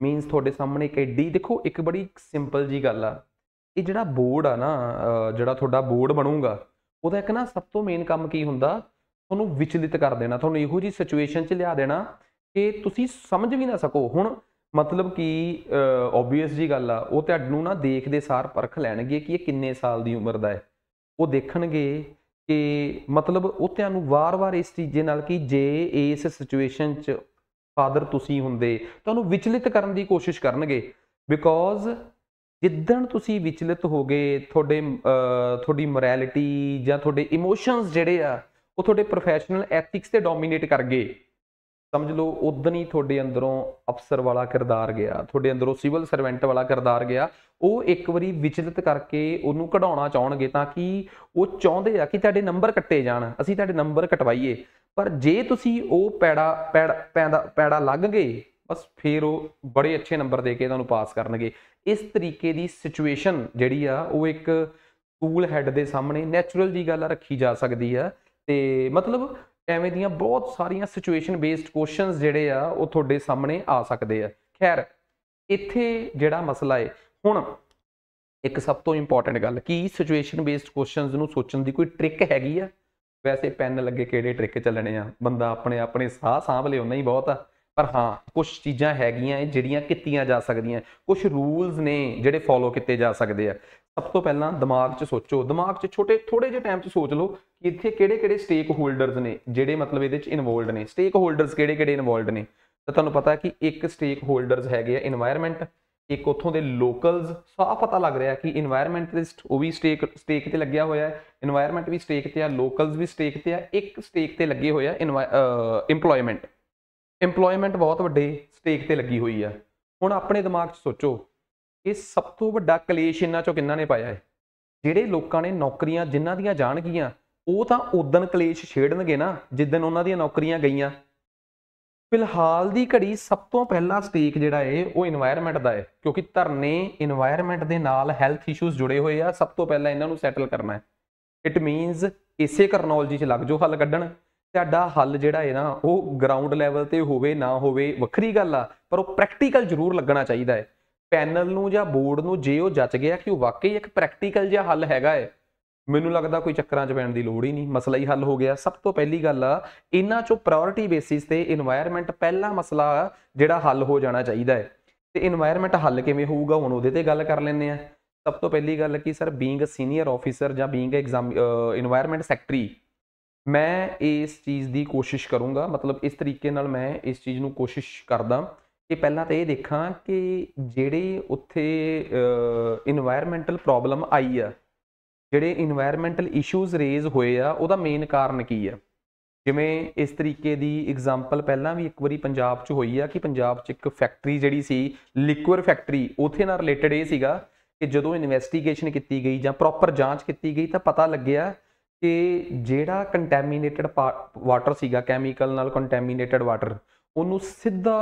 ਮੀਨਸ ਤੁਹਾਡੇ ਸਾਹਮਣੇ ਇੱਕ ਐਡੀ ਦੇਖੋ ਇੱਕ ਬੜੀ ਸਿੰਪਲ ਜੀ ਗੱਲ ਆ ਇਹ ਜਿਹੜਾ ਬੋਰਡ ਆ ਨਾ ਜਿਹੜਾ ਤੁਹਾਡਾ ਬੋਰਡ ਬਣੂਗਾ ਉਹਦਾ ਇੱਕ ਨਾ ਸਭ ਤੋਂ ਮੇਨ ਕੰਮ ਕੀ ਹੁੰਦਾ ਤੁਹਾਨੂੰ ਵਿਚਲਿਤ ਕਰ ਦੇਣਾ ਤੁਹਾਨੂੰ ਇਹੋ ਜੀ ਸਿਚੁਏਸ਼ਨ 'ਚ ਲਿਆ ਦੇਣਾ ਕਿ ਤੁਸੀਂ ਸਮਝ ਵੀ ਨਾ ਸਕੋ ਹੁਣ ਮਤਲਬ ਕਿ ਆਬਵੀਅਸ ਜੀ ਗੱਲ ਆ ਉਹ ਤੁਹਾਨੂੰ ਨਾ ਦੇਖਦੇ ਸਾਰ ਪਰਖ ਲੈਣਗੇ ਕਿ ਇਹ ਕਿੰਨੇ ਸਾਲ ਦੀ ਉਮਰ ਦਾ ਹੈ ਉਹ ਦੇਖਣਗੇ ਕਿ ਮਤਲਬ ਉਹ ਤੁਹਾਨੂੰ ਵਾਰ-ਵਾਰ ਇਸ ਚੀਜ਼ੇ ਨਾਲ ਕਿ ਜੇ ਇਸ ਸਿਚੁਏਸ਼ਨ 'ਚ ਫਾਦਰ ਤੁਸੀਂ ਹੁੰਦੇ ਤੁਹਾਨੂੰ ਵਿਚਲਿਤ ਕਰਨ ਦੀ ਕੋਸ਼ਿਸ਼ ਕਰਨਗੇ ਬਿਕੋਜ਼ ਜਿੱਦਣ ਤੁਸੀਂ ਵਿਚਲਿਤ ਹੋਗੇ ਤੁਹਾਡੇ ਤੁਹਾਡੀ ਮੋਰੈਲਿਟੀ ਜਾਂ ਤੁਹਾਡੇ ਇਮੋਸ਼ਨਸ ਜਿਹੜੇ ਆ ਉਹ ਤੁਹਾਡੇ ਪ੍ਰੋਫੈਸ਼ਨਲ ਐਥਿਕਸ ਤੇ ਡੋਮੀਨੇਟ ਕਰ ਗਏ ਸਮਝ ਲਓ ਉਦੋਂ ਹੀ ਤੁਹਾਡੇ ਅੰਦਰੋਂ ਅਫਸਰ ਵਾਲਾ ਕਿਰਦਾਰ ਗਿਆ ਤੁਹਾਡੇ ਅੰਦਰੋਂ ਸਿਵਲ ਸਰਵੈਂਟ ਵਾਲਾ ਕਿਰਦਾਰ ਗਿਆ ਉਹ ਇੱਕ ਵਾਰੀ ਵਿਚਲਿਤ ਕਰਕੇ ਉਹਨੂੰ ਕਢਾਉਣਾ ਚਾਹਣਗੇ ਤਾਂ ਕਿ ਉਹ ਚਾਹੁੰਦੇ ਆ ਕਿ ਤੁਹਾਡੇ ਨੰਬਰ ਕੱਟੇ ਜਾਣ ਅਸੀਂ ਤੁਹਾਡੇ ਨੰਬਰ ਕਟਵਾਈਏ ਪਰ ਜੇ ਤੁਸੀਂ ਉਹ ਪੈੜਾ ਪੈੜਾ ਪੈੜਾ ਲੱਗ ਗਏ ਬਸ ਫੇਰ ਉਹ ਬੜੇ ਅੱਛੇ ਨੰਬਰ ਦੇ ਕੇ ਤੁਹਾਨੂੰ ਪਾਸ ਕਰਨਗੇ ਇਸ ਤਰੀਕੇ ਦੀ ਸਿਚੁਏਸ਼ਨ ਜਿਹੜੀ ਆ ਉਹ ਇੱਕ ਸਕੂਲ ਹੈੱਡ ਦੇ ਸਾਹਮਣੇ ਨੇਚਰਲ ਜੀ ਗੱਲ ਰੱਖੀ ਜਾ ਸਕਦੀ ਆ ਤੇ ਮਤਲਬ ਐਵੇਂ ਦੀਆਂ ਬਹੁਤ ਸਾਰੀਆਂ ਸਿਚੁਏਸ਼ਨ ਬੇਸਡ ਕੁਐਸਚਨਸ ਜਿਹੜੇ ਆ ਉਹ ਤੁਹਾਡੇ ਸਾਹਮਣੇ ਆ ਸਕਦੇ ਆ ਖੈਰ ਇੱਥੇ ਜਿਹੜਾ ਮਸਲਾ ਹੈ ਹੁਣ ਇੱਕ ਸਭ ਤੋਂ ਇੰਪੋਰਟੈਂਟ ਗੱਲ ਕੀ ਸਿਚੁਏਸ਼ਨ ਬੇਸਡ ਕੁਐਸਚਨਸ ਨੂੰ ਸੋਚਣ ਦੀ ਕੋਈ ਟ੍ਰਿਕ ਹੈਗੀ ਆ ਵੈਸੇ ਪੈਨ ਲੱਗੇ ਕਿਹੜੇ ਟ੍ਰਿਕ ਚੱਲਣੇ ਆ ਬੰਦਾ ਆਪਣੇ ਆਪਣੇ ਸਾਹ ਸਾਂਭ ਉਹਨਾਂ ਹੀ ਬਹੁਤ ਆ ਪਰ ਹਾਂ ਕੁਝ ਚੀਜ਼ਾਂ ਹੈਗੀਆਂ ਜਿਹੜੀਆਂ ਕੀਤੀਆਂ ਜਾ ਸਕਦੀਆਂ ਕੁਝ ਰੂਲਸ ਨੇ ਜਿਹੜੇ ਫੋਲੋ ਕੀਤੇ ਜਾ ਸਕਦੇ ਆ ਸਭ ਤੋਂ ਪਹਿਲਾਂ ਦਿਮਾਗ 'ਚ ਸੋਚੋ ਦਿਮਾਗ 'ਚ ਛੋਟੇ ਥੋੜੇ ਜਿਹੇ ਟਾਈਮ 'ਚ ਸੋਚ ਲਓ ਕਿ ਇੱਥੇ ਕਿਹੜੇ-ਕਿਹੜੇ ਸਟੇਕ ਹੋਲਡਰਸ ਨੇ ਜਿਹੜੇ ਮਤਲਬ ਇਹਦੇ 'ਚ ਇਨਵੋਲਡ ਨੇ ਸਟੇਕ ਹੋਲਡਰਸ ਕਿਹੜੇ-ਕਿਹੜੇ ਇਨਵੋਲਡ ਨੇ ਤਾਂ ਤੁਹਾਨੂੰ ਪਤਾ ਕਿ ਇੱਕ ਸਟੇਕ ਹੋਲਡਰਸ ਹੈਗੇ ਆ এনवायरमेंट ਇੱਕ ਉਥੋਂ ਦੇ ਲੋਕਲਸ ਸਾਫ ਪਤਾ ਲੱਗ ਰਿਹਾ ਕਿ এনवायरमेंटਲਿਸਟ ਦੇ ਉਹ ਵੀ ਸਟੇਕ ਸਟੇਕ ਤੇ ਲੱਗਿਆ ਹੋਇਆ ਹੈ এনवायरमेंट ਵੀ ਸਟੇਕ ਤੇ ਆ ਲੋਕਲਸ ਵੀ ਸਟੇਕ ਤੇ ਆ ਇੱਕ ਸਟੇਕ ਤੇ ਲੱਗੇ ਹੋਇਆ ਇਮਪਲੋਇਮੈਂਟ ਇਮਪਲੋਇਮੈਂਟ ਬਹੁਤ ਵੱਡੇ ਸਟੇਕ ਤੇ ਲੱਗੀ ਹੋਈ ਆ ਹੁਣ ਆਪਣੇ ਦਿਮਾਗ 'ਚ ਸੋਚੋ ਇਹ ਸਭ ਤੋਂ ਵੱਡਾ ਕਲੇਸ਼ ਇਹਨਾਂ ਚੋਂ ਕਿੰਨਾ ਨੇ ਪਾਇਆ ਹੈ ਜਿਹੜੇ ਲੋਕਾਂ ਨੇ ਨੌਕਰੀਆਂ ਜਿਨ੍ਹਾਂ ਦੀਆਂ ਜਾਣਗੀਆਂ ਉਹ ਤਾਂ ਉਦੋਂ ਕਲੇਸ਼ ਛੇੜਨਗੇ ਨਾ ਜਿੱਦਨ ਉਹਨਾਂ ਦੀਆਂ ਨੌਕਰੀਆਂ ਗਈਆਂ ਫਿਲਹਾਲ ਦੀ ਘੜੀ ਸਭ ਤੋਂ ਪਹਿਲਾ ਸਟੇਕ ਜਿਹੜਾ ਹੈ ਉਹ এনवायरमेंट ਦਾ ਹੈ ਕਿਉਂਕਿ ਧਰਨੇ এনवायरमेंट ਦੇ ਨਾਲ ਹੈਲਥ ਇਸ਼ੂਜ਼ ਜੁੜੇ ਹੋਏ ਆ ਸਭ ਤੋਂ ਪਹਿਲਾਂ ਇਹਨਾਂ ਨੂੰ ਸੈਟਲ ਕਰਨਾ ਹੈ ਇਟ ਮੀਨਸ ਇਸੇ ਕਰਨੋਲੋਜੀ 'ਚ ਲੱਗ ਜੋ ਹੱਲ ਕੱਢਣ ਤੁਹਾਡਾ ਹੱਲ ਜਿਹੜਾ ਹੈ ਨਾ ਉਹ ਗਰਾਊਂਡ ਲੈਵਲ ਤੇ ਹੋਵੇ ਨਾ ਹੋਵੇ ਵੱਖਰੀ ਗੱਲ ਆ ਪਰ ਉਹ ਪ੍ਰੈਕਟੀਕਲ ਜ਼ਰੂਰ ਲੱਗਣਾ ਚਾਹੀਦਾ ਹੈ ਪੈਨਲ ਨੂੰ ਜਾਂ ਬੋਰਡ ਨੂੰ ਜੇ ਉਹ ਜੱਜ ਗਿਆ ਕਿ ਉਹ ਵਾਕਈ ਇੱਕ ਪ੍ਰੈਕਟੀਕਲ ਜਿਹਾ ਹੱਲ ਹੈਗਾ ਹੈ ਮੈਨੂੰ ਲੱਗਦਾ ਕੋਈ ਚੱਕਰਾਂ 'ਚ ਪੈਣ ਦੀ ਲੋੜ ਹੀ ਨਹੀਂ ਮਸਲਾ ਹੀ ਹੱਲ ਹੋ ਗਿਆ ਸਭ ਤੋਂ ਪਹਿਲੀ ਗੱਲ ਆ ਇਹਨਾਂ 'ਚੋਂ ਪ੍ਰਾਇੋਰਟੀ ਬੇਸਿਸ ਤੇ এনवायरमेंट ਪਹਿਲਾ ਮਸਲਾ ਜਿਹੜਾ ਹੱਲ ਹੋ ਜਾਣਾ ਚਾਹੀਦਾ ਹੈ ਤੇ এনवायरमेंट ਹੱਲ ਕਿਵੇਂ ਹੋਊਗਾ ਹੁਣ ਉਹਦੇ ਤੇ ਗੱਲ ਕਰ ਲੈਂਦੇ ਆ ਸਭ ਤੋਂ ਪਹਿਲੀ ਗੱਲ ਕਿ sir being a senior officer ਜਾਂ ਬੀਇੰਗ ਐਗਜ਼ਾਮ এনवायरमेंट ਸੈਕਟਰੀ ਮੈਂ ਇਸ ਚੀਜ਼ ਦੀ ਕੋਸ਼ਿਸ਼ ਕਰੂੰਗਾ ਮਤਲਬ ਇਸ ਤਰੀਕੇ ਨਾਲ ਮੈਂ ਇਸ ਚੀਜ਼ ਨੂੰ ਕੋਸ਼ਿਸ਼ ਕਰਦਾ ਕਿ ਪਹਿਲਾਂ ਤਾਂ ਇਹ ਦੇਖਾਂ ਕਿ ਜਿਹੜੇ ਉੱਥੇ এনवायरमेंटਲ ਪ੍ਰੋਬਲਮ ਆਈ ਆ ਜਿਹੜੇ এনवायरमेंटਲ ਇਸ਼ੂਜ਼ ਰੇਜ਼ ਹੋਏ ਆ ਉਹਦਾ ਮੇਨ ਕਾਰਨ ਕੀ ਆ ਜਿਵੇਂ ਇਸ ਤਰੀਕੇ ਦੀ ਐਗਜ਼ਾਮਪਲ ਪਹਿਲਾਂ ਵੀ ਇੱਕ ਵਾਰੀ ਪੰਜਾਬ 'ਚ ਹੋਈ ਆ ਕਿ ਪੰਜਾਬ 'ਚ ਇੱਕ ਫੈਕਟਰੀ ਜਿਹੜੀ ਸੀ ਲਿਕੁਅਰ ਫੈਕਟਰੀ ਉਥੇ ਨਾਲ ਰਿਲੇਟਡ ਇਹ ਸੀਗਾ ਕਿ ਜਦੋਂ ਇਨਵੈਸਟੀਗੇਸ਼ਨ ਕੀਤੀ ਗਈ ਜਾਂ ਪ੍ਰੋਪਰ ਜਾਂਚ ਕੀਤੀ ਗਈ ਤਾਂ ਪਤਾ ਲੱਗਿਆ ਕਿ ਜਿਹੜਾ ਕੰਟੈਮੀਨੇਟਡ ਵਾਟਰ ਸੀਗਾ ਕੈਮੀਕਲ ਨਾਲ ਕੰਟੈਮੀਨੇਟਡ ਵਾਟਰ ਉਹਨੂੰ ਸਿੱਧਾ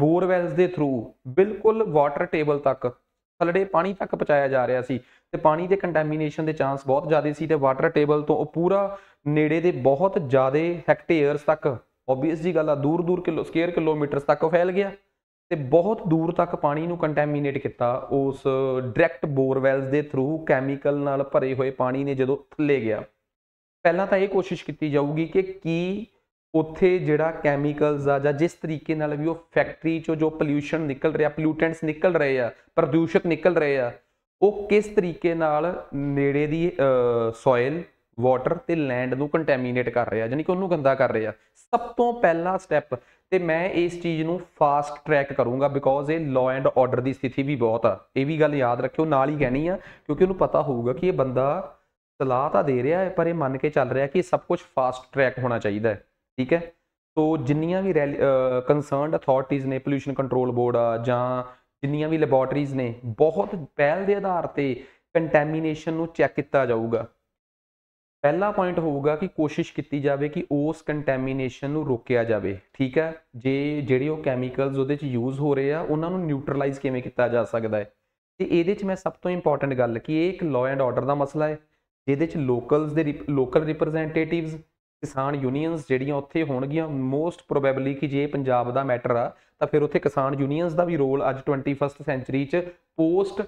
ਬੋਰਵੈਲਸ ਦੇ ਥਰੂ ਬਿਲਕੁਲ ਵਾਟਰ ਟੇਬਲ ਤੱਕ ਥਲੜੇ ਪਾਣੀ ਤੱਕ ਪਹੁੰਚਾਇਆ ਜਾ ਰਿਹਾ ਸੀ ਤੇ ਪਾਣੀ ਦੇ ਕੰਟੈਮੀਨੇਸ਼ਨ ਦੇ ਚਾਂਸ ਬਹੁਤ ਜ਼ਿਆਦਾ ਸੀ ਤੇ ਵਾਟਰ ਟੇਬਲ ਤੋਂ ਉਹ ਪੂਰਾ ਨੇੜੇ ਦੇ ਬਹੁਤ ਜ਼ਿਆਦਾ ਹੈਕਟੇਅਰਸ ਤੱਕ ਆਬਵੀਅਸ ਜੀ ਗੱਲ ਆ ਦੂਰ ਦੂਰ ਕਿਲੋ ਸਕੁਅਰ ਕਿਲੋਮੀਟਰਸ ਤੱਕ ਫੈਲ ਗਿਆ ਤੇ ਬਹੁਤ ਦੂਰ ਤੱਕ ਪਾਣੀ ਨੂੰ ਕੰਟੈਮੀਨੇਟ ਕੀਤਾ ਉਸ ਡਾਇਰੈਕਟ ਬੋਰਵੈਲਸ ਦੇ ਥਰੂ ਕੈਮੀਕਲ ਨਾਲ ਭਰੇ ਹੋਏ ਪਾਣੀ ਨੇ ਜਦੋਂ ਥੱਲੇ ਗਿਆ ਪਹਿਲਾਂ ਤਾਂ ਇਹ ਕੋਸ਼ਿਸ਼ ਕੀਤੀ ਜਾਊਗੀ ਕਿ ਕੀ ਉੱਥੇ ਜਿਹੜਾ ਕੈਮੀਕਲਸ ਆ ਜਾਂ ਜਿਸ ਤਰੀਕੇ ਨਾਲ ਵੀ ਉਹ ਫੈਕਟਰੀ ਚੋਂ ਜੋ ਪੋਲੂਸ਼ਨ ਨਿਕਲ ਰਿਹਾ ਪੋਲੂਟੈਂਟਸ ਨਿਕਲ ਰਹੇ ਆ ਪ੍ਰਦੂਸ਼ਕ ਨਿਕਲ ਰਹੇ ਆ ਉਹ ਕਿਸ ਤਰੀਕੇ ਨਾਲ ਨੇੜੇ ਦੀ ਸੋਇਲ ਵਾਟਰ ਤੇ ਲੈਂਡ ਨੂੰ ਕੰਟੈਮੀਨੇਟ ਕਰ ਰਿਹਾ ਯਾਨੀ ਕਿ ਉਹਨੂੰ ਗੰਦਾ ਕਰ ਰਿਹਾ ਸਭ ਤੋਂ ਪਹਿਲਾ ਸਟੈਪ ਤੇ ਮੈਂ ਇਸ ਚੀਜ਼ ਨੂੰ ਫਾਸਟ ਟਰੈਕ ਕਰੂੰਗਾ ਬਿਕੋਜ਼ ਇਹ ਲਾਅ ਐਂਡ ਆਰਡਰ ਦੀ ਸਥਿਤੀ ਵੀ ਬਹੁਤ ਆ ਇਹ ਵੀ ਗੱਲ ਯਾਦ ਰੱਖਿਓ ਨਾਲ ਹੀ ਕਹਿਣੀ ਆ ਕਿਉਂਕਿ ਉਹਨੂੰ ਪਤਾ ਹੋਊਗਾ ਕਿ ਇਹ ਬੰਦਾ ਸਲਾਹ ਤਾਂ ਦੇ ਰਿਹਾ ਹੈ ਪਰ ਇਹ ਮੰਨ ਕੇ ਚੱਲ ਰਿਹਾ ਕਿ ਸਭ ਕੁਝ ਫਾਸਟ ਟਰੈਕ ਹੋਣਾ ਚਾਹੀਦਾ ਹੈ ਠੀਕ ਹੈ ਸੋ ਜਿੰਨੀਆਂ ਵੀ ਕਨਸਰਨਡ ਅਥਾਰਟੀਆਂ ਨੇ ਪੋਲੂਸ਼ਨ ਕੰਟਰੋਲ ਬੋਰਡ ਆ ਜਾਂ ਜਿੰਨੀਆਂ ਵੀ ਲੈਬੋਰਟਰੀਆਂ ਨੇ ਬਹੁਤ ਪਹਿਲ ਦੇ ਆਧਾਰ ਤੇ ਕੰਟੈਮੀਨੇਸ਼ਨ ਨੂੰ ਚੈੱਕ ਕੀਤਾ ਜਾਊਗਾ ਪਹਿਲਾ ਪੁਆਇੰਟ ਹੋਊਗਾ ਕਿ ਕੋਸ਼ਿਸ਼ ਕੀਤੀ ਜਾਵੇ ਕਿ ਉਸ ਕੰਟੈਮੀਨੇਸ਼ਨ ਨੂੰ ਰੋਕਿਆ ਜਾਵੇ ਠੀਕ ਹੈ ਜੇ ਜਿਹੜੇ ਉਹ ਕੈਮੀਕਲਸ ਉਹਦੇ ਚ ਯੂਜ਼ ਹੋ ਰਹੇ ਆ ਉਹਨਾਂ ਨੂੰ ਨਿਊਟਰਲਾਈਜ਼ ਕਿਵੇਂ ਕੀਤਾ ਜਾ ਸਕਦਾ ਹੈ ਤੇ ਇਹਦੇ ਚ ਮੈਂ ਸਭ ਤੋਂ ਇੰਪੋਰਟੈਂਟ ਗੱਲ ਕਿ ਇਹ ਇੱਕ ਲਾਅ ਐਂਡ ਆਰਡਰ ਦਾ ਮਸਲਾ ਹੈ ਜਿਹਦੇ 'ਚ ਲੋਕਲਸ ਦੇ ਲੋਕਲ ਰਿਪਰੈਜ਼ੈਂਟੇਟਿਵਸ ਕਿਸਾਨ ਯੂਨੀਅਨਸ ਜਿਹੜੀਆਂ ਉੱਥੇ ਹੋਣਗੀਆਂ ਮੋਸਟ ਪ੍ਰੋਬੇਬਲੀ ਕਿ ਜੇ ਪੰਜਾਬ ਦਾ ਮੈਟਰ ਆ ਤਾਂ ਫਿਰ ਉੱਥੇ ਕਿਸਾਨ ਯੂਨੀਅਨਸ ਦਾ ਵੀ ਰੋਲ ਅੱਜ 21st ਸੈਂਚਰੀ 'ਚ ਪੋਸਟ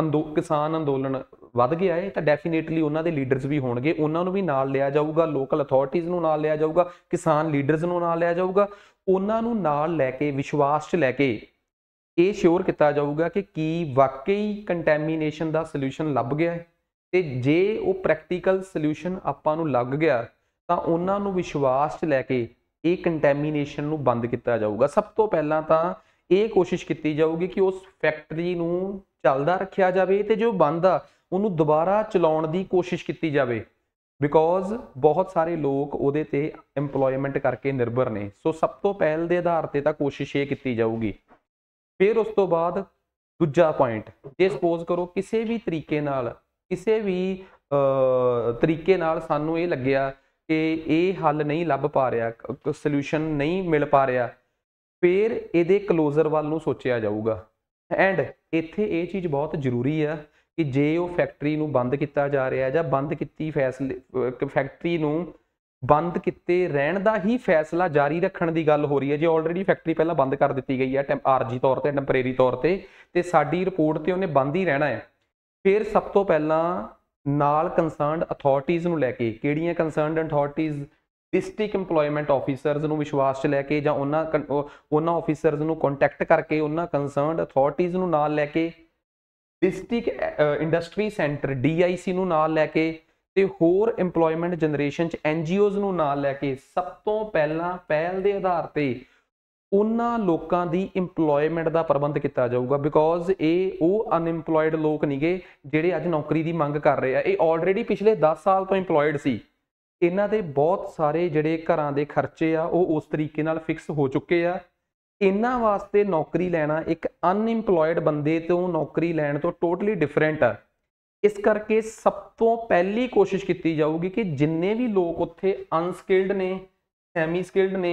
ਅੰਦੋ ਕਿਸਾਨ ਅੰਦੋਲਨ ਵੱਧ ਗਿਆ ਹੈ ਤਾਂ ਡੈਫੀਨੇਟਲੀ ਉਹਨਾਂ ਦੇ ਲੀਡਰਸ ਵੀ ਹੋਣਗੇ ਉਹਨਾਂ ਨੂੰ ਵੀ ਨਾਲ ਲਿਆ ਜਾਊਗਾ ਲੋਕਲ ਅਥਾਰਟੀਜ਼ ਨੂੰ ਨਾਲ ਲਿਆ ਜਾਊਗਾ ਕਿਸਾਨ ਲੀਡਰਸ ਨੂੰ ਨਾਲ ਲਿਆ ਜਾਊਗਾ ਉਹਨਾਂ ਨੂੰ ਨਾਲ ਲੈ ਕੇ ਵਿਸ਼ਵਾਸ 'ਚ ਲੈ ਕੇ ਇਹ ਸ਼ੋਰ ਕੀਤਾ ਜਾਊਗਾ ਕਿ ਕੀ ਵਾਕਈ ਕੰਟੈਮੀਨੇਸ਼ਨ ਦਾ ਸੋਲੂਸ਼ਨ ਲੱਭ ਗਿਆ ਹੈ ਤੇ ਜੇ ਉਹ ਪ੍ਰੈਕਟੀਕਲ ਸੋਲੂਸ਼ਨ ਆਪਾਂ ਨੂੰ ਲੱਗ ਗਿਆ ਤਾਂ ਉਹਨਾਂ ਨੂੰ ਵਿਸ਼ਵਾਸ 'ਚ ਲੈ ਕੇ ਇਹ ਕੰਟੈਮੀਨੇਸ਼ਨ ਨੂੰ ਬੰਦ ਕੀਤਾ ਜਾਊਗਾ ਸਭ ਤੋਂ ਪਹਿਲਾਂ ਤਾਂ ਇਹ ਕੋਸ਼ਿਸ਼ ਕੀਤੀ ਜਾਊਗੀ ਕਿ ਉਸ ਫੈਕਟਰੀ ਨੂੰ ਚੱਲਦਾ ਰੱਖਿਆ ਜਾਵੇ ਤੇ ਜੋ ਬੰਦ ਆ ਉਹਨੂੰ ਦੁਬਾਰਾ ਚਲਾਉਣ ਦੀ ਕੋਸ਼ਿਸ਼ ਕੀਤੀ ਜਾਵੇ ਬਿਕੋਜ਼ ਬਹੁਤ ਸਾਰੇ ਲੋਕ ਉਹਦੇ ਤੇ এমਪਲੋਇਮੈਂਟ ਕਰਕੇ ਨਿਰਭਰ ਨੇ ਸੋ ਸਭ ਤੋਂ ਪਹਿਲ ਦੇ ਆਧਾਰ ਤੇ ਤਾਂ ਕੋਸ਼ਿਸ਼ ਇਹ ਕੀਤੀ ਜਾਊਗੀ ਫਿਰ ਉਸ ਤੋਂ ਬਾਅਦ ਦੂਜਾ ਪੁਆਇੰਟ ਜੇ ਸਪੋਜ਼ ਕਰੋ ਕਿਸੇ ਵੀ ਤਰੀਕੇ ਨਾਲ ਕਿਸੇ ਵੀ ਤਰੀਕੇ ਨਾਲ ਸਾਨੂੰ ਇਹ ਲੱਗਿਆ ਕਿ ਇਹ ਹੱਲ ਨਹੀਂ ਲੱਭ ਪਾ ਰਿਹਾ ਸੋਲੂਸ਼ਨ ਨਹੀਂ ਮਿਲ ਪਾ ਰਿਹਾ ਫਿਰ ਇਹਦੇ ਕਲੋਜ਼ਰ ਵੱਲ ਨੂੰ ਸੋਚਿਆ ਜਾਊਗਾ ਐਂਡ ਇੱਥੇ ਇਹ ਚੀਜ਼ ਬਹੁਤ ਜ਼ਰੂਰੀ ਆ ਕਿ ਜੇ ਉਹ ਫੈਕਟਰੀ ਨੂੰ ਬੰਦ ਕੀਤਾ ਜਾ ਰਿਹਾ ਜਾਂ ਬੰਦ ਕੀਤੀ ਫੈਸਲੇ ਫੈਕਟਰੀ ਨੂੰ ਬੰਦ ਕੀਤੇ ਰਹਿਣ ਦਾ ਹੀ ਫੈਸਲਾ ਜਾਰੀ ਰੱਖਣ ਦੀ ਗੱਲ ਹੋ ਰਹੀ ਹੈ ਜੇ ਆਲਰੇਡੀ ਫੈਕਟਰੀ ਪਹਿਲਾਂ ਬੰਦ ਕਰ ਦਿੱਤੀ ਗਈ ਹੈ ਆਰਜੀ ਤੌਰ ਤੇ ਟੈਂਪਰੇਰੀ ਤੌਰ ਤੇ ਤੇ ਸਾਡੀ ਰਿਪੋਰਟ ਤੇ ਉਹਨੇ ਬੰਦ ਹੀ ਰਹਿਣਾ ਹੈ ਫਿਰ ਸਭ ਤੋਂ ਪਹਿਲਾਂ ਨਾਲ ਕੰਸਰਨਡ ਅਥਾਰਟੀਆਂ ਨੂੰ ਲੈ ਕੇ ਕਿਹੜੀਆਂ ਕੰਸਰਨਡ ਅਥਾਰਟੀਆਂ ਡਿਸਟ੍ਰਿਕਟ এমਪਲੋਇਮੈਂਟ ਆਫੀਸਰਸ ਨੂੰ ਵਿਸ਼ਵਾਸ 'ਚ ਲੈ ਕੇ ਜਾਂ ਉਹਨਾਂ ਉਹਨਾਂ ਆਫੀਸਰਸ ਨੂੰ ਕੰਟੈਕਟ ਕਰਕੇ ਉਹਨਾਂ ਕੰਸਰਨਡ ਅਥਾਰਟੀਆਂ ਨੂੰ ਨਾਲ ਲੈ ਕੇ ਡਿਸਟ੍ਰਿਕਟ ਇੰਡਸਟਰੀ ਸੈਂਟਰ DIC ਨੂੰ ਨਾਲ ਲੈ ਕੇ ਤੇ ਹੋਰ এমਪਲੋਇਮੈਂਟ ਜਨਰੇਸ਼ਨ 'ਚ NGOs ਨੂੰ ਨਾਲ ਲੈ ਕੇ ਸਭ ਤੋਂ ਪਹਿਲਾਂ ਪਹਿਲ ਦੇ ਆਧਾਰ ਤੇ ਉਹਨਾਂ ਲੋਕਾਂ ਦੀ EMPLOYMENT ਦਾ ਪ੍ਰਬੰਧ ਕੀਤਾ ਜਾਊਗਾ ਬਿਕੋਜ਼ ਇਹ ਉਹ ਅਨਇੰਪਲੋਇਡ ਲੋਕ ਨਹੀਂਗੇ ਜਿਹੜੇ ਅੱਜ ਨੌਕਰੀ ਦੀ ਮੰਗ ਕਰ ਰਹੇ ਆ ਇਹ ਆਲਰੇਡੀ ਪਿਛਲੇ 10 ਸਾਲ ਤੋਂ EMPLOYED ਸੀ ਇਹਨਾਂ ਦੇ ਬਹੁਤ ਸਾਰੇ ਜਿਹੜੇ ਘਰਾਂ ਦੇ ਖਰਚੇ ਆ ਉਹ ਉਸ ਤਰੀਕੇ ਨਾਲ ਫਿਕਸ ਹੋ ਚੁੱਕੇ ਆ ਇਹਨਾਂ ਵਾਸਤੇ ਨੌਕਰੀ ਲੈਣਾ ਇੱਕ ਅਨਇੰਪਲੋਇਡ ਬੰਦੇ ਤੋਂ ਨੌਕਰੀ ਲੈਣ ਤੋਂ ਟੋਟਲੀ ਡਿਫਰੈਂਟ ਆ ਇਸ ਕਰਕੇ ਸਭ ਤੋਂ ਪਹਿਲੀ ਕੋਸ਼ਿਸ਼ ਕੀਤੀ ਜਾਊਗੀ ਕਿ ਜਿੰਨੇ ਵੀ ਲੋਕ ਉੱਥੇ ਅਨਸਕਿਲਡ ਨੇ ਸੈਮੀ ਸਕਿਲਡ ਨੇ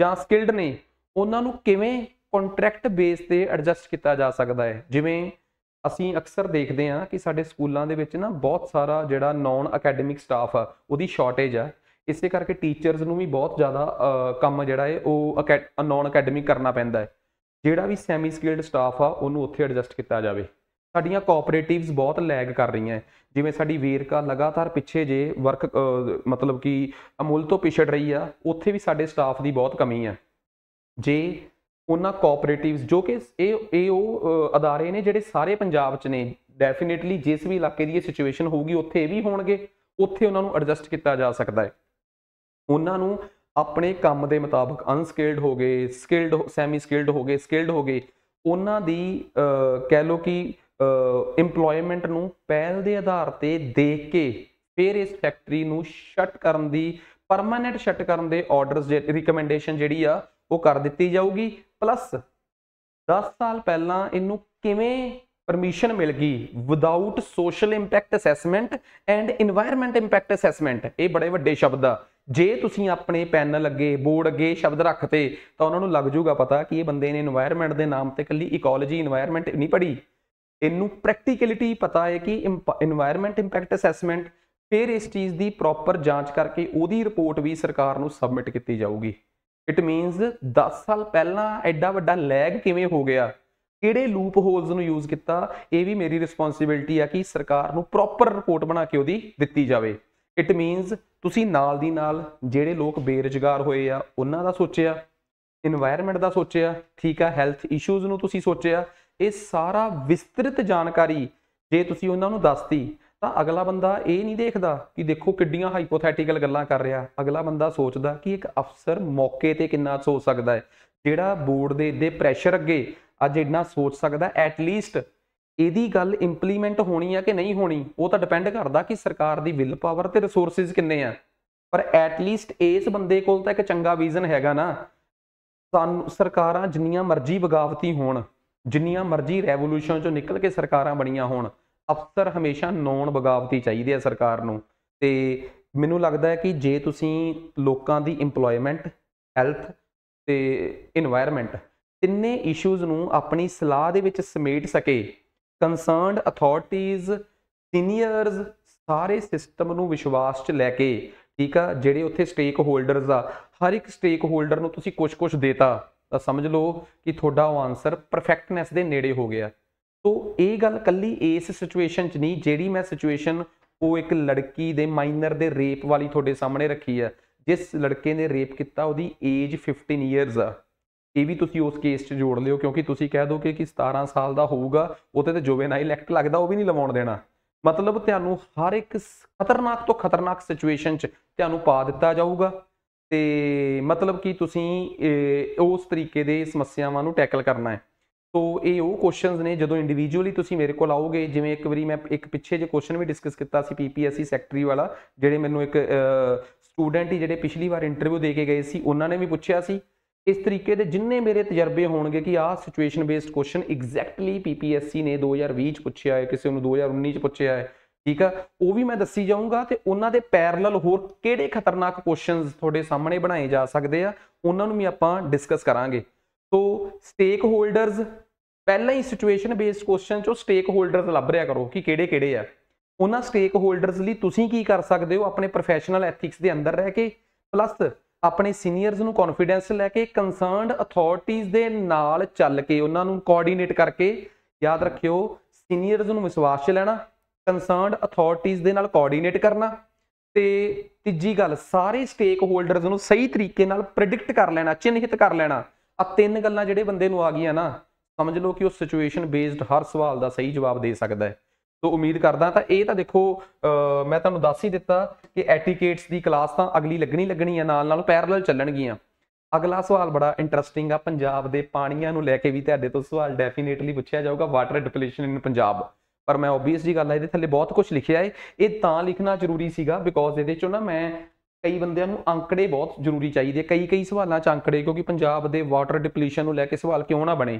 ਜਾਂ ਸਕਿਲਡ ਨੇ ਉਹਨਾਂ ਨੂੰ ਕਿਵੇਂ ਕੰਟਰੈਕਟ ਬੇਸ ਤੇ ਐਡਜਸਟ ਕੀਤਾ ਜਾ ਸਕਦਾ ਹੈ ਜਿਵੇਂ ਅਸੀਂ ਅਕਸਰ ਦੇਖਦੇ ਹਾਂ ਕਿ ਸਾਡੇ ਸਕੂਲਾਂ ਦੇ ਵਿੱਚ ਨਾ ਬਹੁਤ ਸਾਰਾ ਜਿਹੜਾ ਨਾਨ ਅਕੈਡੈਮਿਕ ਸਟਾਫ ਆ ਉਹਦੀ ਸ਼ਾਰਟੇਜ ਆ ਇਸੇ ਕਰਕੇ ਟੀਚਰਸ ਨੂੰ ਵੀ ਬਹੁਤ ਜ਼ਿਆਦਾ ਕੰਮ ਜਿਹੜਾ ਹੈ ਉਹ ਨਾਨ ਅਕੈਡੈਮਿਕ ਕਰਨਾ ਪੈਂਦਾ ਹੈ ਜਿਹੜਾ ਵੀ ਸੈਮੀ ਸਕਿਲਡ ਸਟਾਫ ਆ ਉਹਨੂੰ ਉੱਥੇ ਐਡਜਸਟ ਕੀਤਾ ਜਾਵੇ ਸਾਡੀਆਂ ਕੋਆਪਰੇਟਿਵਸ ਬਹੁਤ ਲੈਗ ਕਰ ਰਹੀਆਂ ਜਿਵੇਂ ਸਾਡੀ ਵੇਰਕਾ ਲਗਾਤਾਰ ਪਿੱਛੇ ਜੇ ਵਰਕ ਮਤਲਬ ਕਿ ਅਮੁੱਲ ਤੋਂ ਪਿਛੜ ਰਹੀ ਆ ਉੱਥੇ ਵੀ ਸਾਡੇ ਸਟਾਫ ਦੀ ਬਹੁਤ ਕਮੀ ਆ ਜੇ ਉਹਨਾਂ ਕੋਆਪਰੇਟਿਵਸ ਜੋ ਕਿ ਇਹ ਇਹ ਉਹ ਅਦਾਰੇ ਨੇ ਜਿਹੜੇ ਸਾਰੇ ਪੰਜਾਬ 'ਚ ਨੇ ਡੈਫੀਨਿਟਲੀ ਜਿਸ ਵੀ ਇਲਾਕੇ ਦੀ ਇਹ ਸਿਚੁਏਸ਼ਨ ਹੋਊਗੀ ਉੱਥੇ ਇਹ ਵੀ ਹੋਣਗੇ ਉੱਥੇ ਉਹਨਾਂ ਨੂੰ ਐਡਜਸਟ ਕੀਤਾ ਜਾ ਸਕਦਾ ਹੈ ਉਹਨਾਂ ਨੂੰ ਆਪਣੇ ਕੰਮ ਦੇ ਮੁਤਾਬਕ ਅਨਸਕਿਲਡ ਹੋ ਗਏ ਸਕਿਲਡ ਸੈਮੀ ਸਕਿਲਡ ਹੋ ਗਏ ਸਕਿਲਡ ਹੋ ਗਏ ਉਹਨਾਂ ਦੀ ਕਹਿ ਲੋ ਕਿ ਏਮਪਲੋਇਮੈਂਟ ਨੂੰ ਪਹਿਲ ਦੇ ਆਧਾਰ ਤੇ ਦੇਖ ਕੇ ਫਿਰ ਇਸ ਫੈਕਟਰੀ ਨੂੰ ਸ਼ਟ ਕਰਨ ਦੀ ਪਰਮਨੈਂਟ ਸ਼ਟ ਕਰਨ ਦੇ ਆਰਡਰਸ ਰਿਕਮੈਂਡੇਸ਼ਨ ਜਿਹੜੀ ਆ ਉਹ ਕਰ ਦਿੱਤੀ ਜਾਊਗੀ ਪਲੱਸ 10 ਸਾਲ ਪਹਿਲਾਂ ਇਹਨੂੰ ਕਿਵੇਂ ਪਰਮਿਸ਼ਨ ਮਿਲ ਗਈ without social impact assessment and environment impact assessment ਇਹ ਬੜੇ ਵੱਡੇ ਸ਼ਬਦ ਆ ਜੇ ਤੁਸੀਂ ਆਪਣੇ ਪੈਨਲ ਅੱਗੇ ਬੋਰਡ ਅੱਗੇ ਸ਼ਬਦ ਰੱਖਤੇ ਤਾਂ ਉਹਨਾਂ ਨੂੰ ਲੱਗ ਜਾਊਗਾ ਪਤਾ ਕਿ ਇਹ ਬੰਦੇ ਨੇ এনवायरमेंट ਦੇ ਨਾਮ ਤੇ ਕੱਲੀ ਇਕੋਲੋਜੀ এনवायरमेंट ਨਹੀਂ ਪੜ੍ਹੀ ਇਹਨੂੰ ਪ੍ਰੈਕਟੀਕੈਲਿਟੀ ਪਤਾ ਹੈ ਕਿ এনवायरमेंट ਇੰਪੈਕਟ ਅਸੈਸਮੈਂਟ ਫਿਰ ਇਸ ਚੀਜ਼ ਦੀ ਪ੍ਰੋਪਰ ਜਾਂਚ ਕਰਕੇ ਉਹਦੀ ਰਿਪੋਰਟ ਵੀ ਸਰਕਾਰ ਨੂੰ ਸਬਮਿਟ ਕੀਤੀ ਜਾਊਗੀ ਇਟ ਮੀਨਸ 10 ਸਾਲ ਪਹਿਲਾਂ ਐਡਾ ਵੱਡਾ ਲੈਗ ਕਿਵੇਂ ਹੋ ਗਿਆ ਕਿਹੜੇ ਲੂਪ ਹੋਲਸ ਨੂੰ ਯੂਜ਼ ਕੀਤਾ ਇਹ ਵੀ ਮੇਰੀ ਰਿਸਪੌਂਸਿਬਿਲਟੀ ਆ ਕਿ ਸਰਕਾਰ ਨੂੰ ਪ੍ਰੋਪਰ ਰਿਪੋਰਟ ਬਣਾ ਕੇ ਉਹਦੀ ਦਿੱਤੀ ਜਾਵੇ ਇਟ ਮੀਨਸ ਤੁਸੀਂ ਨਾਲ ਦੀ ਨਾਲ ਜਿਹੜੇ ਲੋਕ ਬੇਰੁਜ਼ਗਾਰ ਹੋਏ ਆ ਉਹਨਾਂ ਦਾ ਸੋਚਿਆ এনवायरमेंट ਦਾ ਸੋਚਿਆ ਠੀਕ ਆ ਹੈਲਥ ਇਸ਼ੂਜ਼ ਨੂੰ ਤੁਸੀਂ ਸੋਚਿਆ ਇਹ ਸਾਰਾ ਵਿਸਤ੍ਰਿਤ ਜਾਣਕਾਰੀ ਜੇ ਤੁਸੀਂ ਉਹਨਾਂ ਨੂੰ ਦੱਸਤੀ ਤਾਂ ਅਗਲਾ ਬੰਦਾ ਇਹ ਨਹੀਂ ਦੇਖਦਾ ਕਿ ਦੇਖੋ ਕਿੱਡੀਆਂ ਹਾਈਪੋਥੈਟੀਕਲ ਗੱਲਾਂ ਕਰ ਰਿਹਾ ਅਗਲਾ ਬੰਦਾ ਸੋਚਦਾ ਕਿ ਇੱਕ ਅਫਸਰ ਮੌਕੇ ਤੇ ਕਿੰਨਾ ਸੋਚ ਸਕਦਾ ਹੈ ਜਿਹੜਾ ਬੋਰਡ ਦੇ ਦੇ ਪ੍ਰੈਸ਼ਰ ਅੱਗੇ ਅੱਜ ਇੰਨਾ ਸੋਚ ਸਕਦਾ ਐਟ ਲੀਸਟ ਇਹਦੀ ਗੱਲ ਇੰਪਲੀਮੈਂਟ ਹੋਣੀ ਆ ਕਿ ਨਹੀਂ ਹੋਣੀ ਉਹ ਤਾਂ ਡਿਪੈਂਡ ਕਰਦਾ ਕਿ ਸਰਕਾਰ ਦੀ ਵਿਲ ਪਾਵਰ ਤੇ ਰਿਸੋਰਸਸ ਕਿੰਨੇ ਆ ਪਰ ਐਟ ਲੀਸਟ ਇਸ ਬੰਦੇ ਕੋਲ ਤਾਂ ਇੱਕ ਚੰਗਾ ਵਿਜ਼ਨ ਹੈਗਾ ਨਾ ਸਾਨੂੰ ਸਰਕਾਰਾਂ ਜਿੰਨੀਆਂ ਮਰਜ਼ੀ ਬਗਾਵਤੀ ਹੋਣ ਜਿੰਨੀਆਂ ਮਰਜ਼ੀ ਰੈਵੋਲੂਸ਼ਨ ਚੋਂ ਨਿਕਲ ਕੇ ਸਰਕਾਰਾਂ ਬਣੀਆਂ ਹੋਣ ਅਫਸਰ ਹਮੇਸ਼ਾ ਨੌਨ ਬਗਾਵਤੀ ਚਾਹੀਦੇ ਆ ਸਰਕਾਰ ਨੂੰ ਤੇ ਮੈਨੂੰ ਲੱਗਦਾ ਹੈ ਕਿ ਜੇ ਤੁਸੀਂ ਲੋਕਾਂ ਦੀ ਏਮਪਲੋਇਮੈਂਟ ਹੈਲਥ ਤੇ এনवायरमेंट ਤਿੰਨੇ ਇਸ਼ੂਜ਼ ਨੂੰ ਆਪਣੀ ਸਲਾਹ ਦੇ ਵਿੱਚ ਸਮੇਟ ਸਕੇ ਕਨਸਰਨਡ ਅਥਾਰਟੀਜ਼ ਸੀਨੀਅਰਸ ਸਾਰੇ ਸਿਸਟਮ ਨੂੰ ਵਿਸ਼ਵਾਸ 'ਚ ਲੈ ਕੇ ਠੀਕ ਆ ਜਿਹੜੇ ਉੱਥੇ ਸਟੇਕ ਹੋਲਡਰਸ ਆ ਹਰ ਇੱਕ ਸਟੇਕ ਹੋਲਡਰ ਨੂੰ ਤੁਸੀਂ ਕੁਝ-ਕੁਝ ਦੇਤਾ ਤਾਂ ਸਮਝ ਲਓ ਕਿ ਤੁਹਾਡਾ ਉਹ ਆਨਸਰ ਪਰਫੈਕਟਨੈਸ ਦੇ ਨੇੜੇ ਹੋ ਗਿਆ ਸੋ ਇਹ ਗੱਲ ਕੱਲੀ ਇਸ ਸਿਚੁਏਸ਼ਨ 'ਚ ਨਹੀਂ ਜਿਹੜੀ ਮੈਂ ਸਿਚੁਏਸ਼ਨ ਉਹ ਇੱਕ ਲੜਕੀ ਦੇ ਮਾਈਨਰ ਦੇ ਰੇਪ ਵਾਲੀ ਤੁਹਾਡੇ ਸਾਹਮਣੇ ਰੱਖੀ ਹੈ ਜਿਸ ਲੜਕੇ ਨੇ ਰੇਪ ਕੀਤਾ ਉਹਦੀ ਏਜ 15 ਇਅਰਸ ਆ ਇਹ ਵੀ ਤੁਸੀਂ ਉਸ ਕੇਸ 'ਚ ਜੋੜ ਲਿਓ ਕਿਉਂਕਿ ਤੁਸੀਂ ਕਹਿ ਦੋਗੇ ਕਿ 17 ਸਾਲ ਦਾ ਹੋਊਗਾ ਉਹਤੇ ਤੇ ਜੋਵੇਨਾਈਲ ਐਕਟ ਲੱਗਦਾ ਉਹ ਵੀ ਨਹੀਂ ਲਵਾਉਣ ਦੇਣਾ ਮਤਲਬ ਤੁਹਾਨੂੰ ਹਰ ਇੱਕ ਖਤਰਨਾਕ ਤੋਂ ਖਤਰਨਾਕ ਸਿਚੁਏਸ਼ਨ 'ਚ ਤੁਹਾਨੂੰ ਪਾ ਦਿੱਤਾ ਜਾਊਗਾ ਤੇ ਮਤਲਬ ਕਿ ਤੁਸੀਂ ਉਸ ਤਰੀਕੇ ਦੇ ਸਮੱਸਿਆਵਾਂ ਨੂੰ ਟੈਕਲ ਕਰਨਾ ਹੈ ਸੋ ਇਹ ਉਹ ਕੁਐਸਚਨਸ ਨੇ ਜਦੋਂ ਇੰਡੀਵਿਜੂਅਲੀ ਤੁਸੀਂ ਮੇਰੇ ਕੋਲ ਆਓਗੇ ਜਿਵੇਂ ਇੱਕ ਵਾਰੀ ਮੈਂ ਇੱਕ ਪਿੱਛੇ ਜੇ ਕੁਐਸਚਨ ਵੀ ਡਿਸਕਸ ਕੀਤਾ ਸੀ ਪੀਪੀਐਸਸੀ ਸੈਕਟਰੀ ਵਾਲਾ ਜਿਹੜੇ ਮੈਨੂੰ ਇੱਕ ਸਟੂਡੈਂਟ ਹੀ ਜਿਹੜੇ ਪਿਛਲੀ ਵਾਰ ਇੰਟਰਵਿਊ ਦੇ ਕੇ ਗਏ ਸੀ ਉਹਨਾਂ ਨੇ ਵੀ ਪੁੱਛਿਆ ਸੀ ਇਸ ਤਰੀਕੇ ਦੇ ਜਿੰਨੇ ਮੇਰੇ ਤਜਰਬੇ ਹੋਣਗੇ ਕਿ ਆਹ situation based question exactly PPSC ਨੇ 2020 ਚ ਪੁੱਛਿਆ ਹੈ ਕਿਸੇ ਨੂੰ 2019 ਚ ਪੁੱਛਿਆ ਹੈ ਠੀਕ ਆ ਉਹ ਵੀ ਮੈਂ ਦੱਸੀ ਜਾਊਂਗਾ ਤੇ ਉਹਨਾਂ ਦੇ ਪੈਰਲਲ ਹੋਰ ਕਿਹੜੇ ਖਤਰਨਾਕ ਕੁਐਸਚਨਸ ਤੁਹਾਡੇ ਸਾਹਮਣੇ ਬਣਾਏ ਜਾ ਸਕਦੇ ਆ ਉਹਨਾਂ ਨੂੰ ਵੀ ਆਪਾਂ ਡਿਸਕਸ ਕਰਾਂਗੇ ਸੋ ਸਟੇਕ ਹੋਲਡਰਸ ਪਹਿਲਾਂ ਹੀ ਸਿਚੁਏਸ਼ਨ ਬੇਸਡ ਕੁਐਸਚਨ ਚੋਂ ਸਟੇਕ ਹੋਲਡਰਸ ਲੱਭ ਰਿਆ ਕਰੋ ਕਿ ਕਿਹੜੇ ਕਿਹੜੇ ਆ ਉਹਨਾਂ ਸਟੇਕ ਹੋਲਡਰਸ ਲਈ ਤੁਸੀਂ ਕੀ ਕਰ ਸਕਦੇ ਹੋ ਆਪਣੇ ਪ੍ਰੋਫੈਸ਼ਨਲ ਐਥਿਕਸ ਦੇ ਅੰਦਰ ਰਹਿ ਕੇ ਪਲੱਸ ਆਪਣੇ ਸੀਨੀਅਰਸ ਨੂੰ ਕੌਨਫੀਡੈਂਸ ਲੈ ਕੇ ਕਨਸਰਨਡ ਅਥਾਰਟੀਆਂ ਦੇ ਨਾਲ ਚੱਲ ਕੇ ਉਹਨਾਂ ਨੂੰ ਕੋਆਰਡੀਨੇਟ ਕਰਕੇ ਯਾਦ ਰੱਖਿਓ ਸੀਨੀਅਰਸ ਨੂੰ ਵਿਸ਼ਵਾਸ 'ਚ ਲੈਣਾ ਕਨਸਰਨਡ ਅਥਾਰਟੀਆਂ ਦੇ ਨਾਲ ਕੋਆਰਡੀਨੇਟ ਕਰਨਾ ਤੇ ਤੀਜੀ ਗੱਲ ਸਾਰੇ ਸਟੇਕ ਹੋਲਡਰਸ ਨੂੰ ਸਹੀ ਤਰੀਕੇ ਨਾਲ ਪ੍ਰੈਡਿਕਟ ਕਰ ਲੈਣਾ ਚਿੰਨ੍ਹਿਤ ਕਰ ਲੈਣਾ ਆ ਤਿੰਨ ਗੱਲਾਂ ਜਿਹੜੇ ਬੰਦੇ ਨੂੰ ਆ ਗਈਆਂ ਨਾ ਸਮਝ ਲਓ ਕਿ ਉਹ ਸਿਚੁਏਸ਼ਨ ਬੇਸਡ ਹਰ ਸਵਾਲ ਦਾ ਸਹੀ ਜਵਾਬ ਦੇ ਸਕਦਾ ਹੈ ਸੋ ਉਮੀਦ ਕਰਦਾ ਤਾਂ ਇਹ ਤਾਂ ਦੇਖੋ ਮੈਂ ਤੁਹਾਨੂੰ ਦੱਸ ਹੀ ਦਿੱਤਾ ਕਿ ਐਟੀਕੇਟਸ ਦੀ ਕਲਾਸ ਤਾਂ ਅਗਲੀ ਲੱਗਣੀ ਲੱਗਣੀ ਹੈ ਨਾਲ ਨਾਲ ਪੈਰਲਲ ਚੱਲਣਗੀਆਂ ਅਗਲਾ ਸਵਾਲ ਬੜਾ ਇੰਟਰਸਟਿੰਗ ਆ ਪੰਜਾਬ ਦੇ ਪਾਣੀਆਂ ਨੂੰ ਲੈ ਕੇ ਵੀ ਤੁਹਾਡੇ ਤੋਂ ਸਵਾਲ ਡੈਫੀਨੇਟਲੀ ਪੁੱਛਿਆ ਜਾਊਗਾ ਵਾਟਰ ਡਿਪਲੀਸ਼ਨ ਇਨ ਪੰਜਾਬ ਪਰ ਮੈਂ ਆਬਵੀਅਸ ਜੀ ਗੱਲ ਹੈ ਇਹਦੇ ਥੱਲੇ ਬਹੁਤ ਕੁਝ ਲਿਖਿਆ ਹੈ ਇਹ ਤਾਂ ਲਿਖਣਾ ਜ਼ਰੂਰੀ ਸੀਗਾ ਬਿਕੋਜ਼ ਇਹਦੇ ਚੋਂ ਨਾ ਮੈਂ ਕਈ ਬੰਦਿਆਂ ਨੂੰ ਅੰਕੜੇ ਬਹੁਤ ਜ਼ਰੂਰੀ ਚਾਹੀਦੇ ਕਈ ਕਈ ਸਵਾਲਾਂ 'ਚ ਅੰਕੜੇ ਕਿਉਂਕਿ ਪੰਜਾਬ ਦੇ ਵਾਟਰ ਡਿਪਲੀਸ਼ਨ ਨੂੰ ਲੈ ਕੇ ਸਵਾਲ ਕਿਉਂ ਨਾ ਬਣੇ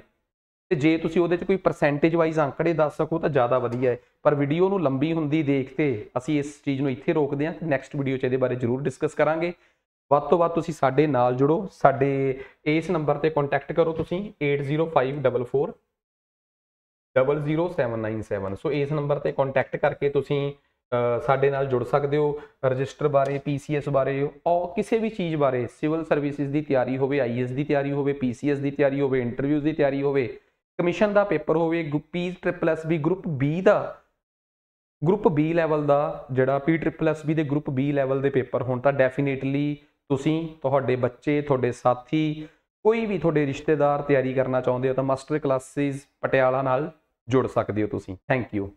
ਤੇ ਜੇ ਤੁਸੀਂ ਉਹਦੇ 'ਚ ਕੋਈ ਪਰਸੈਂਟੇਜ ਵਾਈਜ਼ ਅੰਕੜੇ ਦੱਸ ਸਕੋ ਤਾਂ ਜ਼ਿਆਦਾ ਵਧੀਆ ਹੈ ਪਰ ਵੀਡੀਓ ਨੂੰ ਲੰਬੀ ਹੁੰਦੀ ਦੇਖਤੇ ਅਸੀਂ ਇਸ ਚੀਜ਼ ਨੂੰ ਇੱਥੇ ਰੋਕਦੇ ਹਾਂ ਨੈਕਸਟ ਵੀਡੀਓ 'ਚ ਇਹਦੇ ਬਾਰੇ ਜ਼ਰੂਰ ਡਿਸਕਸ ਕਰਾਂਗੇ ਵੱਧ ਤੋਂ ਵੱਧ ਤੁਸੀਂ ਸਾਡੇ ਨਾਲ ਜੁੜੋ ਸਾਡੇ ਇਸ ਨੰਬਰ ਤੇ ਕੰਟੈਕਟ ਕਰੋ ਤੁਸੀਂ 80544 00797 ਸੋ ਇਸ ਨੰਬਰ ਤੇ ਕੰਟੈਕਟ ਕਰਕੇ ਤੁਸੀਂ ਸਾਡੇ ਨਾਲ ਜੁੜ ਸਕਦੇ ਹੋ ਰਜਿਸਟਰ ਬਾਰੇ ਪੀਸੀਐਸ ਬਾਰੇ ਔਰ ਕਿਸੇ ਵੀ ਚੀਜ਼ ਬਾਰੇ ਸਿਵਲ ਸਰਵਿਸਿਜ਼ ਦੀ ਤਿਆਰੀ ਹੋਵੇ ਆਈਐਸ ਦੀ ਤਿਆਰੀ ਹੋਵੇ ਪੀਸੀਐਸ ਦੀ ਤਿਆਰੀ ਹੋਵੇ ਇੰਟਰਵਿਊਜ਼ ਦੀ ਤਿਆਰੀ ਹੋਵੇ ਕਮਿਸ਼ਨ ਦਾ ਪੇਪਰ ਹੋਵੇ P triple S B group B ਦਾ ਗਰੁੱਪ ਬੀ ਲੈਵਲ ਦਾ ਜਿਹੜਾ ਪੀ ਟ੍ਰਿਪਲ ਐਸ ਬੀ ਦੇ ਗਰੁੱਪ ਬੀ ਲੈਵਲ ਦੇ ਪੇਪਰ ਹੋਣ ਤਾਂ ਡੈਫੀਨੇਟਲੀ ਤੁਸੀਂ ਤੁਹਾਡੇ ਬੱਚੇ ਤੁਹਾਡੇ ਸਾਥੀ ਕੋਈ ਵੀ ਤੁਹਾਡੇ ਰਿਸ਼ਤੇਦਾਰ ਤਿਆਰੀ ਕਰਨਾ ਚਾਹੁੰਦੇ ਹੋ ਤਾਂ ਮਾਸਟਰ ਕਲਾਸਿਸ ਪਟਿਆਲਾ ਨਾਲ ਜੁੜ ਸਕਦੇ ਹੋ ਤੁਸੀਂ ਥੈਂਕ ਯੂ